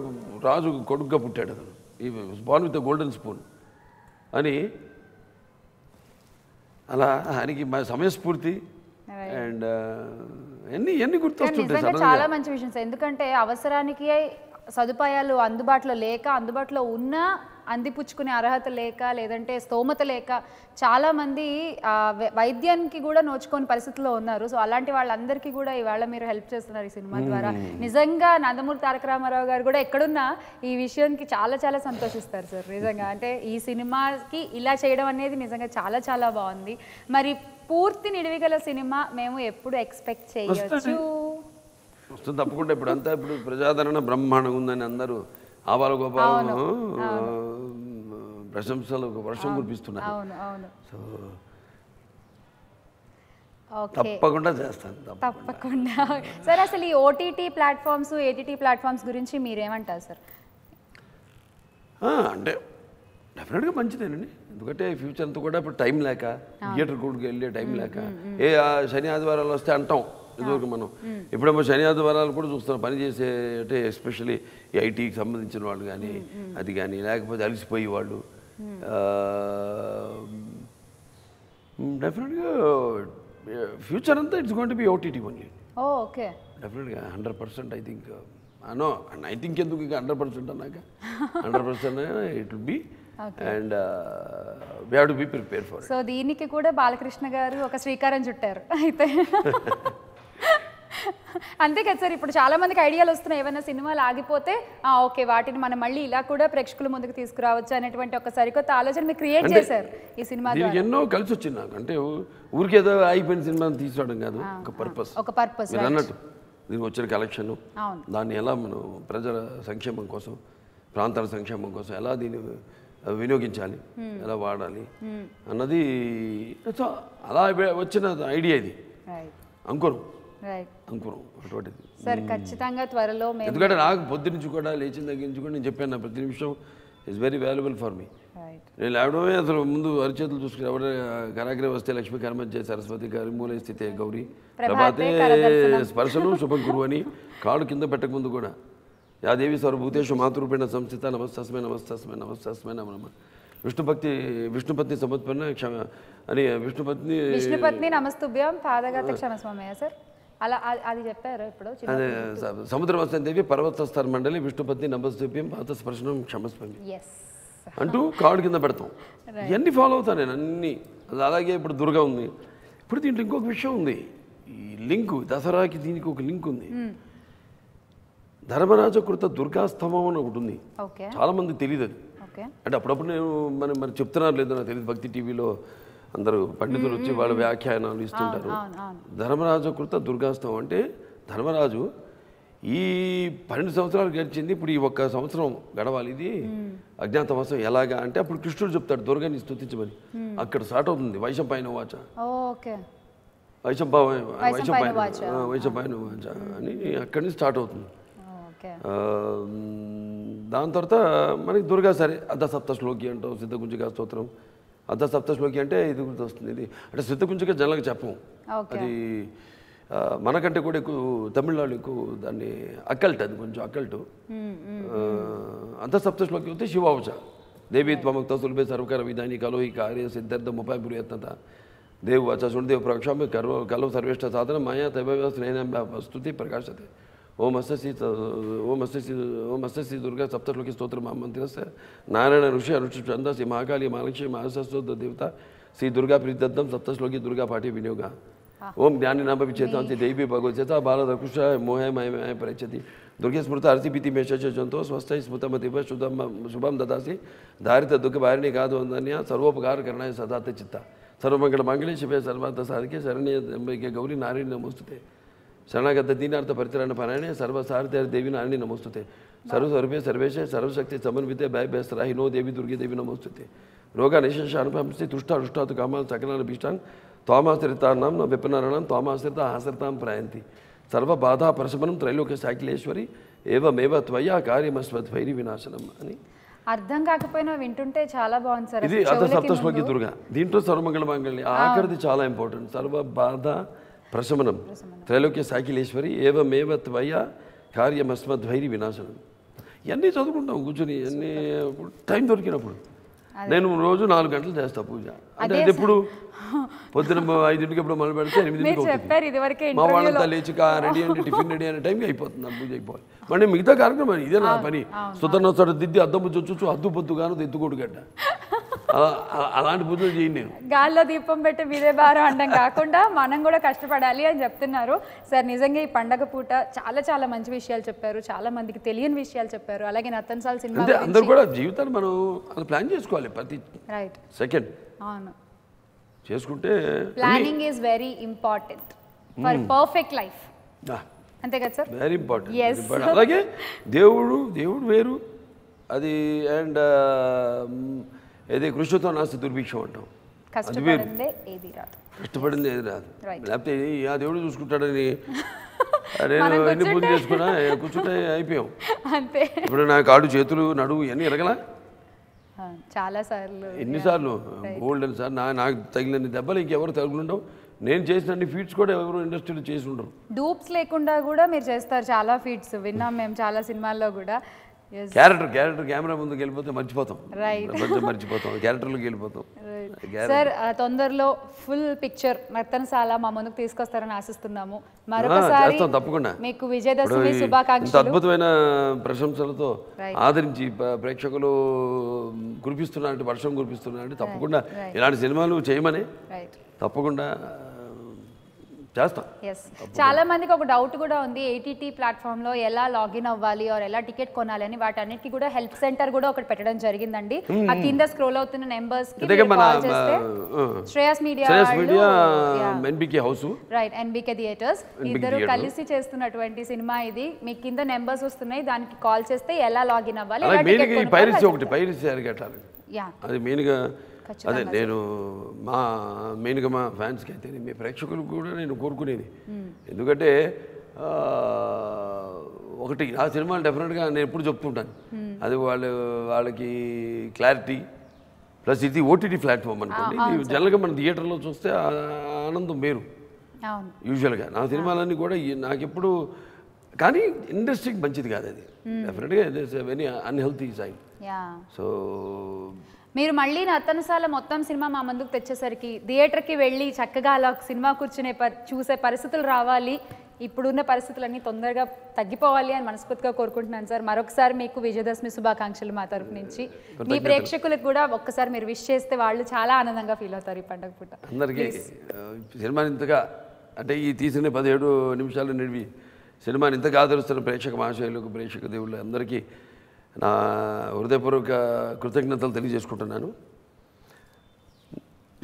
రాజు కొడుకుగా పుట్టాడు అతను ఈ was born with golden spoon అని అలా ఆయనకి మా సమయస్ఫూర్తి అండ్ ఎన్ని ఎన్ని గుర్తొస్తుంటాయి చాలా మంచి విషయం సార్ ఎందుకంటే అవసరానికి సదుపాయాలు అందుబాటులో లేక అందుబాటులో ఉన్న అందిపుచ్చుకునే అర్హత లేక లేదంటే స్తోమత లేక చాలామంది వైద్యానికి కూడా నోచుకోని పరిస్థితుల్లో ఉన్నారు సో అలాంటి వాళ్ళందరికీ కూడా ఇవాళ మీరు హెల్ప్ చేస్తున్నారు ఈ సినిమా ద్వారా నిజంగా నందమూరి తారక రామారావు గారు కూడా ఎక్కడున్నా ఈ విషయానికి చాలా చాలా సంతోషిస్తారు సార్ నిజంగా అంటే ఈ సినిమాకి ఇలా చేయడం అనేది నిజంగా చాలా చాలా బాగుంది మరి పూర్తి నిడివిగల సినిమా మేము ఎప్పుడు ఎక్స్పెక్ట్ చేయొచ్చు వస్తుంది తప్పకుండా ఇప్పుడు అంతా ఇప్పుడు ప్రజాదరణ బ్రహ్మాండంగా ఉందని అందరూ ఆవాల గోపాలను ప్రశంసలు వర్షం కురిపిస్తున్నారు సో తప్పకుండా చేస్తాను తప్పకుండా సార్ అసలు ఈ ఓటీటీ ప్లాట్ఫామ్స్ ఏటీటీ ప్లాట్ఫామ్స్ గురించి మీరేమంటారు సార్ అంటే డెఫినెట్గా మంచిదేనండి ఎందుకంటే ఫ్యూచర్ అంతా కూడా ఇప్పుడు టైం లేక థియేటర్ కూడా వెళ్ళే టైం లేక ఏ శని ఆదివారాలు వస్తే అంటాం ఇదివరకు మనం ఇప్పుడేమో శని ఆదివారాలు కూడా చూస్తున్నాం పని అంటే ఎస్పెషలీ ఐటీకి సంబంధించిన వాళ్ళు కానీ అది కానీ లేకపోతే అలసిపోయి వాళ్ళు డెఫినెట్గా ఫ్యూచర్ అంతా it's gone to be OTT only okay డెఫినెట్గా హండ్రెడ్ పర్సెంట్ ఐ థింక్ అనో అండ్ ఐ థింక్ ఎందుకు ఇంకా హండ్రెడ్ పర్సెంట్ అన్నాక hundred percent it will be and we have to be prepare for so దీనికి కూడా బాలకృష్ణ గారు ఒక శ్రీకారం చుట్టారు అయితే [LAUGHS] అంతే కదా సార్ ఇప్పుడు చాలామందికి ఐడియాలు వస్తున్నాయి ఏమైనా సినిమాలు ఆగిపోతే ఓకే వాటిని మనం మళ్ళీ ఇలా కూడా ప్రేక్షకుల ముందుకు తీసుకురావచ్చు అనేటువంటి ఒక సరికొత్త ఆలోచన మీరు క్రియేట్ చేశారు ఈ సినిమా ఎన్నో కలిసి వచ్చింది నాకు అంటే ఊరికేదో అయిపోయిన సినిమా తీసుకోవడం కాదు ఒక పర్పస్ ఒక పర్పస్ అన్నట్టు దీనికి వచ్చిన కలెక్షన్ దాన్ని ఎలా మనం ప్రజల సంక్షేమం కోసం ప్రాంతాల సంక్షేమం కోసం ఎలా దీన్ని వినియోగించాలి ఎలా వాడాలి అన్నది అలా వచ్చిన ఐడియా ఇది అంకురం అటువంటిది సార్ hmm. ఖచ్చితంగా త్వరలో ఎందుకంటే నాకు పొద్దు నుంచి కూడా లేచిన దగ్గర నుంచి కూడా నేను చెప్పాను నా ప్రతి నిమిషం it's very valuable for me నేను లేవడమే అసలు ముందు అరిచేతులు చూసుకుని ఎవరు కరాగ్రే వస్తే లక్ష్మీ కర్మజ్జయ సరస్వతి గారి మూల స్థితి గౌరీ ప్రభాతే స్పర్శను శుభం గురు అని కాడు కింద పెట్టక ముందు కూడా యాదేవి సర్వభూతేషు మాతృపేణ సంస్థిత నమస్తస్మే నమస్తస్మే నమస్తస్మే నమ నమ విష్ణుపక్తి విష్ణుపత్ని సమత్పన్న క్షమ అని విష్ణుపత్ని విష్ణుపత్ని నమస్తుభ్యం పాదగత క్షమస్వామయ్య సార్ అలా అది చెప్పారు ఇప్పుడు అదే సముద్రవాసన దేవి పర్వతస్థాన మండలి విష్ణుపతి నమస్తూప్యం పాత స్పర్శనం క్షమస్పమి అంటూ కాడు కింద పెడతాం ఇవన్నీ ఫాలో అవుతాను నేను అన్నీ అది అలాగే ఇప్పుడు దుర్గా ఉంది ఇప్పుడు దీంట్లో ఇంకొక విషయం ఉంది ఈ లింకు దసరాకి దీనికి ఒక లింక్ ఉంది hmm. ధర్మరాజ కృత దుర్గాస్తవం అని ఒకటి ఉంది చాలామంది తెలియదు అది అంటే అప్పుడప్పుడు నేను మనం మరి చెప్తున్నారు లేదు నాకు తెలియదు భక్తి టీవీలో అందరూ పండితులు వచ్చి వాళ్ళు వ్యాఖ్యానాలు ఇస్తుంటారు ధర్మరాజు కృత దుర్గాస్తవం అంటే ధర్మరాజు ఈ పన్నెండు సంవత్సరాలు గడిచింది ఇప్పుడు ఈ ఒక్క సంవత్సరం గడవాలి ఇది అజ్ఞాతవాసం ఎలాగా అంటే అప్పుడు కృష్ణుడు చెప్తాడు దుర్గాని స్థుతించమని అక్కడ స్టార్ట్ అవుతుంది వైశంపాయన వాచ వైశంపా వైశంపాయన వాచ అని అక్కడి నుంచి స్టార్ట్ అవుతుంది దాని తర్వాత మనకి దుర్గా సరే అర్ధ సప్త శ్లోకి అంటాం సిద్ధగుంజిగా స్తోత్రం అర్ధ సప్తశ్లోకి అంటే ఇది వస్తుంది ఇది అంటే శృతకుంజక జనాలకు చెప్పం అది మనకంటే కూడా ఎక్కువ తమిళనాడు ఎక్కువ దాన్ని అక్కల్ట్ అది కొంచెం అక్కల్టు అర్ధ సప్తశ్లోకి వస్తే శివావచ దేవి త్వమక్త సులభే సర్వకర విధాని కలో ఈ కార్య సిద్ధార్థ ముపాయ ప్రయత్నత దేవు అచ సుణదేవ ప్రక్షామి కర్వ కలవ సర్వేష్ట సాధన మాయా తైవ స్నేహ స్తుతి ప్రకాశతే ओम हस्तसी ओम हस्तसी ओम हस्तसी दुर्गा सप्तलोक स्त्रोत्र मंत्र से नारायण ऋषि अनुष्ठ चंद श्री महाकाली महालक्ष्मी महासोद देवता श्री दुर्गा प्रीतम सप्तश्लोकी दुर्गा पाठी विनियोग ओम ज्ञान नाम भी चेता श्री देवी भगवत चेता बाल दुष मोह मय मय प्रचति दुर्गे स्मृत आरती पीति मेष चंतो स्वस्थ स्मृत मधि शुभम शुभम ददासी धारित दुख भारिणी का सर्वोपकार करना सदात चित्ता सर्वमंगल मंगली शिवे सर्वात साधके शरणी गौरी नारायण नमोस्तुते శరణాగత దీనార్థ పరిచరణ పరాయణే సర్వసారథ దేవి నారాయణ నమోస్తుతే సర్వస్వరూపే సర్వేశే సర్వశక్తి సమన్వితే భయ భయభేస్తరాయి హినో దేవి దుర్గే దేవి నమోస్తుతే రోగ తుష్ట తుష్టాడుష్టాతు కామాల సకలాన్ భీష్టాన్ తోమాశ్రితాన్నం నా తోమాశ్రిత ఆశ్రితాం ప్రయాంతి సర్వ బాధా పరశమనం త్రైలోక శాఖిలేశ్వరి ఏవమేవ త్వయ కార్యమస్వద్వైరి వినాశనం అని అర్థం కాకపోయినా వింటుంటే చాలా బాగుంది సార్ ఇది అర్థ సప్తశ్లోకి దుర్గా దీంట్లో సర్వమంగళ మంగళి ఆఖరిది చాలా ఇంపార్టెంట్ సర్వ బాధ ప్రశమనం త్రైలోక్య సాకిలేశ్వరి ఏవమేవ త్వయ కార్యమస్మద్వైరి వినాశనం ఇవన్నీ చదువుకుంటాం కూర్చొని అన్నీ టైం దొరికినప్పుడు నేను రోజు నాలుగు గంటలు చేస్తాను పూజ ఇప్పుడు పొద్దున ఐదింటికి ఎప్పుడు మొదలు పెడితే ఎనిమిది మా రెడీ అంటే టిఫిన్ రెడీ అనే టైంకి అయిపోతుంది పూజ అయిపోవాలి మళ్ళీ మిగతా కార్యక్రమం ఇదే నా పని సుతనోత్సవ దిద్ది అద్దం పూజ వచ్చు అద్దు పొద్దుగాను ఎత్తుకోడు గడ్డ అలాంటి పూజలు చేయండి నేను గాల్లో దీపం పెట్టి మీదే భారం అండం కాకుండా మనం కూడా కష్టపడాలి అని చెప్తున్నారు సార్ నిజంగా ఈ పండగ పూట చాలా చాలా మంచి విషయాలు చెప్పారు చాలా మందికి తెలియని విషయాలు చెప్పారు అలాగే నత్తన్సాల్ సినిమా అందరూ కూడా జీవితాన్ని మనం ప్లాన్ చేసుకోవాలి ప్రతి రైట్ సెకండ్ అవును చేసుకుంటే planning is very important for perfect life అంతే కదా సార్ వెరీ ఇంపార్టెంట్ అలాగే దేవుడు దేవుడు వేరు అది అండ్ ఏది కృష్ణతో నాస్తి దుర్భిక్షం అంటాం కష్టపడిందే ఏది రాదు కష్టపడింది ఏది రాదు లేకపోతే ఆ దేవుడు చూసుకుంటాడని [LAUGHS] నేను ఎన్ని పూజలు చేసుకున్నా కూర్చుంటే అయిపోయాం [LAUGHS] అంతే ఇప్పుడు నా కాడు చేతులు నడువు ఇవన్నీ ఎరగలా చాలా సార్లు ఎన్నిసార్లు గోల్డెన్ సార్ నా నాకు తగిలిన దెబ్బలు ఇంకెవరు తగులుండవు నేను చేసిన అన్ని ఫీట్స్ కూడా ఎవరు ఇండస్ట్రీలో చేసి ఉండరు డూప్స్ లేకుండా కూడా మీరు చేస్తారు చాలా ఫీట్స్ విన్నాం మేము చాలా సినిమాల్లో కూడా క్యారెక్టర్ క్యారెక్టర్ కెమెరా ముందుకు వెళ్ళిపోతే మర్చిపోతాం మర్చిపోతాం క్యారెక్టర్లోకి వెళ్ళిపోతాం సార్ తొందరలో ఫుల్ పిక్చర్ నర్తనశాల మా ముందుకు తీసుకొస్తారని ఆశిస్తున్నాము తప్పకుండా మీకు విజయదశమి శుభాకాంక్షలు అద్భుతమైన ప్రశంసలతో ఆదరించి ప్రేక్షకులు కురిపిస్తున్నారంటే వర్షం కురిపిస్తున్నారంటే తప్పకుండా ఇలాంటి సినిమాలు చేయమని తప్పకుండా చేస్తాం చాలా మందికి ఒక డౌట్ కూడా ఉంది ఏటీటీ ప్లాట్ఫామ్ లో ఎలా లాగిన్ అవ్వాలి ఆర్ ఎలా టికెట్ కొనాలి అని వాటన్నిటికీ కూడా హెల్ప్ సెంటర్ కూడా ఒకటి పెట్టడం జరిగిందండి ఆ hmm. కింద స్క్రోల్ అవుతున్న numbers Shreyas media right NBK theatres ఇద్దరు కలిసి చేస్తున్నటువంటి సినిమా ఇది మీ కింద నెంబర్స్ వస్తున్నాయి దానికి కాల్ చేస్తే ఎలా లాగిన్ అవ్వాలి యా ఒకటి పైరసీ అదే నేను మా మెయిన్గా మా ఫ్యాన్స్కి అయితే మీ ప్రేక్షకులకు కూడా నేను కోరుకునేది ఎందుకంటే ఒకటి ఆ సినిమాలు డెఫినెట్గా నేను ఎప్పుడు చెప్తుంటాను అది వాళ్ళు వాళ్ళకి క్లారిటీ ప్లస్ ఇది ఓటీటీ ప్లాట్ఫామ్ అనుకోండి జనరల్గా మన థియేటర్లో చూస్తే ఆనందం వేరు యూజువల్గా నా సినిమాలన్నీ కూడా నాకెప్పుడు కానీ ఇండస్ట్రీకి మంచిది కాదు అది డెఫినెట్గా వెరీ అన్హెల్తీ సైడ్ సో మీరు మళ్ళీ నర్తనశాల మొత్తం సినిమా మా ముందుకు తెచ్చేసరికి థియేటర్కి వెళ్ళి చక్కగా అలా సినిమా కూర్చునే చూసే పరిస్థితులు రావాలి ఇప్పుడున్న పరిస్థితులన్నీ తొందరగా తగ్గిపోవాలి అని మనస్ఫూర్తిగా కోరుకుంటున్నాను సార్ మరొకసారి మీకు విజయదశమి శుభాకాంక్షలు మా తరపు నుంచి మీ ప్రేక్షకులకు కూడా ఒక్కసారి మీరు విష్ చేస్తే వాళ్ళు చాలా ఆనందంగా ఫీల్ అవుతారు ఈ పండుగ పూట అందరికీ ఇంతగా అంటే ఈ తీసిన పదిహేడు నిమిషాలు నిడివి సినిమాని ఇంతగా ఆదరిస్తున్న ప్రేక్షక మహాశయులకు ప్రేక్షక దేవుళ్ళు అందరికీ నా హృదయపూర్వక కృతజ్ఞతలు తెలియజేసుకుంటున్నాను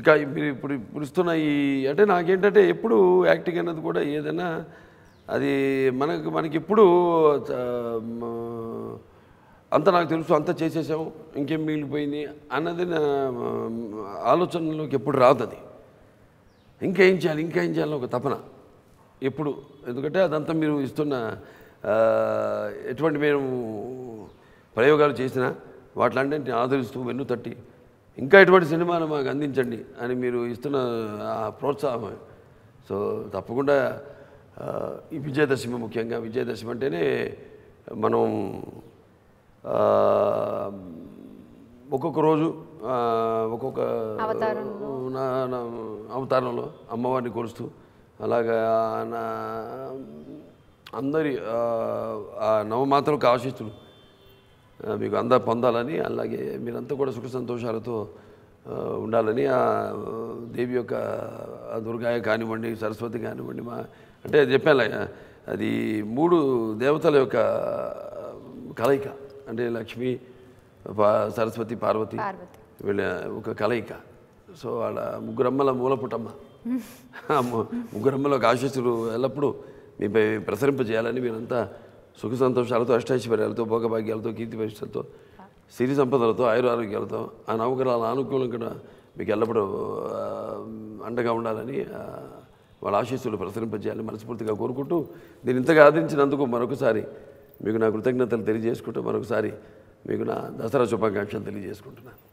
ఇక మీరు ఇప్పుడు పిలుస్తున్న ఈ అంటే నాకేంటంటే ఎప్పుడు యాక్టింగ్ అన్నది కూడా ఏదైనా అది మనకు మనకి ఇప్పుడు అంత నాకు తెలుసు అంత చేసేసాము ఇంకేం మిగిలిపోయింది అన్నది నా ఆలోచనలోకి ఎప్పుడు రాదు అది ఇంకేం చేయాలి ఇంకేం చేయాలని ఒక తపన ఎప్పుడు ఎందుకంటే అదంతా మీరు ఇస్తున్న ఎటువంటి మేము ప్రయోగాలు చేసిన వాటిలాంటిని ఆదరిస్తూ వెన్ను తట్టి ఇంకా ఎటువంటి సినిమాను మాకు అందించండి అని మీరు ఇస్తున్న ఆ ప్రోత్సాహం సో తప్పకుండా ఈ విజయదశమి ముఖ్యంగా విజయదశమి అంటేనే మనం ఒక్కొక్క రోజు ఒక్కొక్క అవతారంలో అమ్మవారిని కొలుస్తూ అలాగా నా అందరి నవమాతలకు ఆశిస్తులు మీకు అందా పొందాలని అలాగే మీరంతా కూడా సుఖ సంతోషాలతో ఉండాలని ఆ దేవి యొక్క దుర్గాయ కానివ్వండి సరస్వతి కానివ్వండి మా అంటే చెప్పాను అది మూడు దేవతల యొక్క కలయిక అంటే లక్ష్మి సరస్వతి పార్వతి వీళ్ళ ఒక కలయిక సో వాళ్ళ ముగ్గురమ్మల మూలపుటమ్మ [LAUGHS] ముగ్గురమ్మల ఒక ఆశీస్సులు ఎల్లప్పుడూ మీపై ప్రసరింపజేయాలని మీరంతా సుఖ సంతోషాలతో అష్టాశ్వర్యాలతో భోగభాగ్యాలతో కీర్తి పరిష్టలతో సిరి సంపదలతో ఆరోగ్యాలతో ఆ నవగ్రహాల ఆనుకూలం కూడా మీకు ఎల్లప్పుడూ అండగా ఉండాలని వాళ్ళ ఆశీస్సులు ప్రసరింపజేయాలని మనస్ఫూర్తిగా కోరుకుంటూ నేను ఇంతగా ఆదరించినందుకు మరొకసారి మీకు నా కృతజ్ఞతలు తెలియజేసుకుంటూ మరొకసారి మీకు నా దసరా శుభాకాంక్షలు తెలియజేసుకుంటున్నాను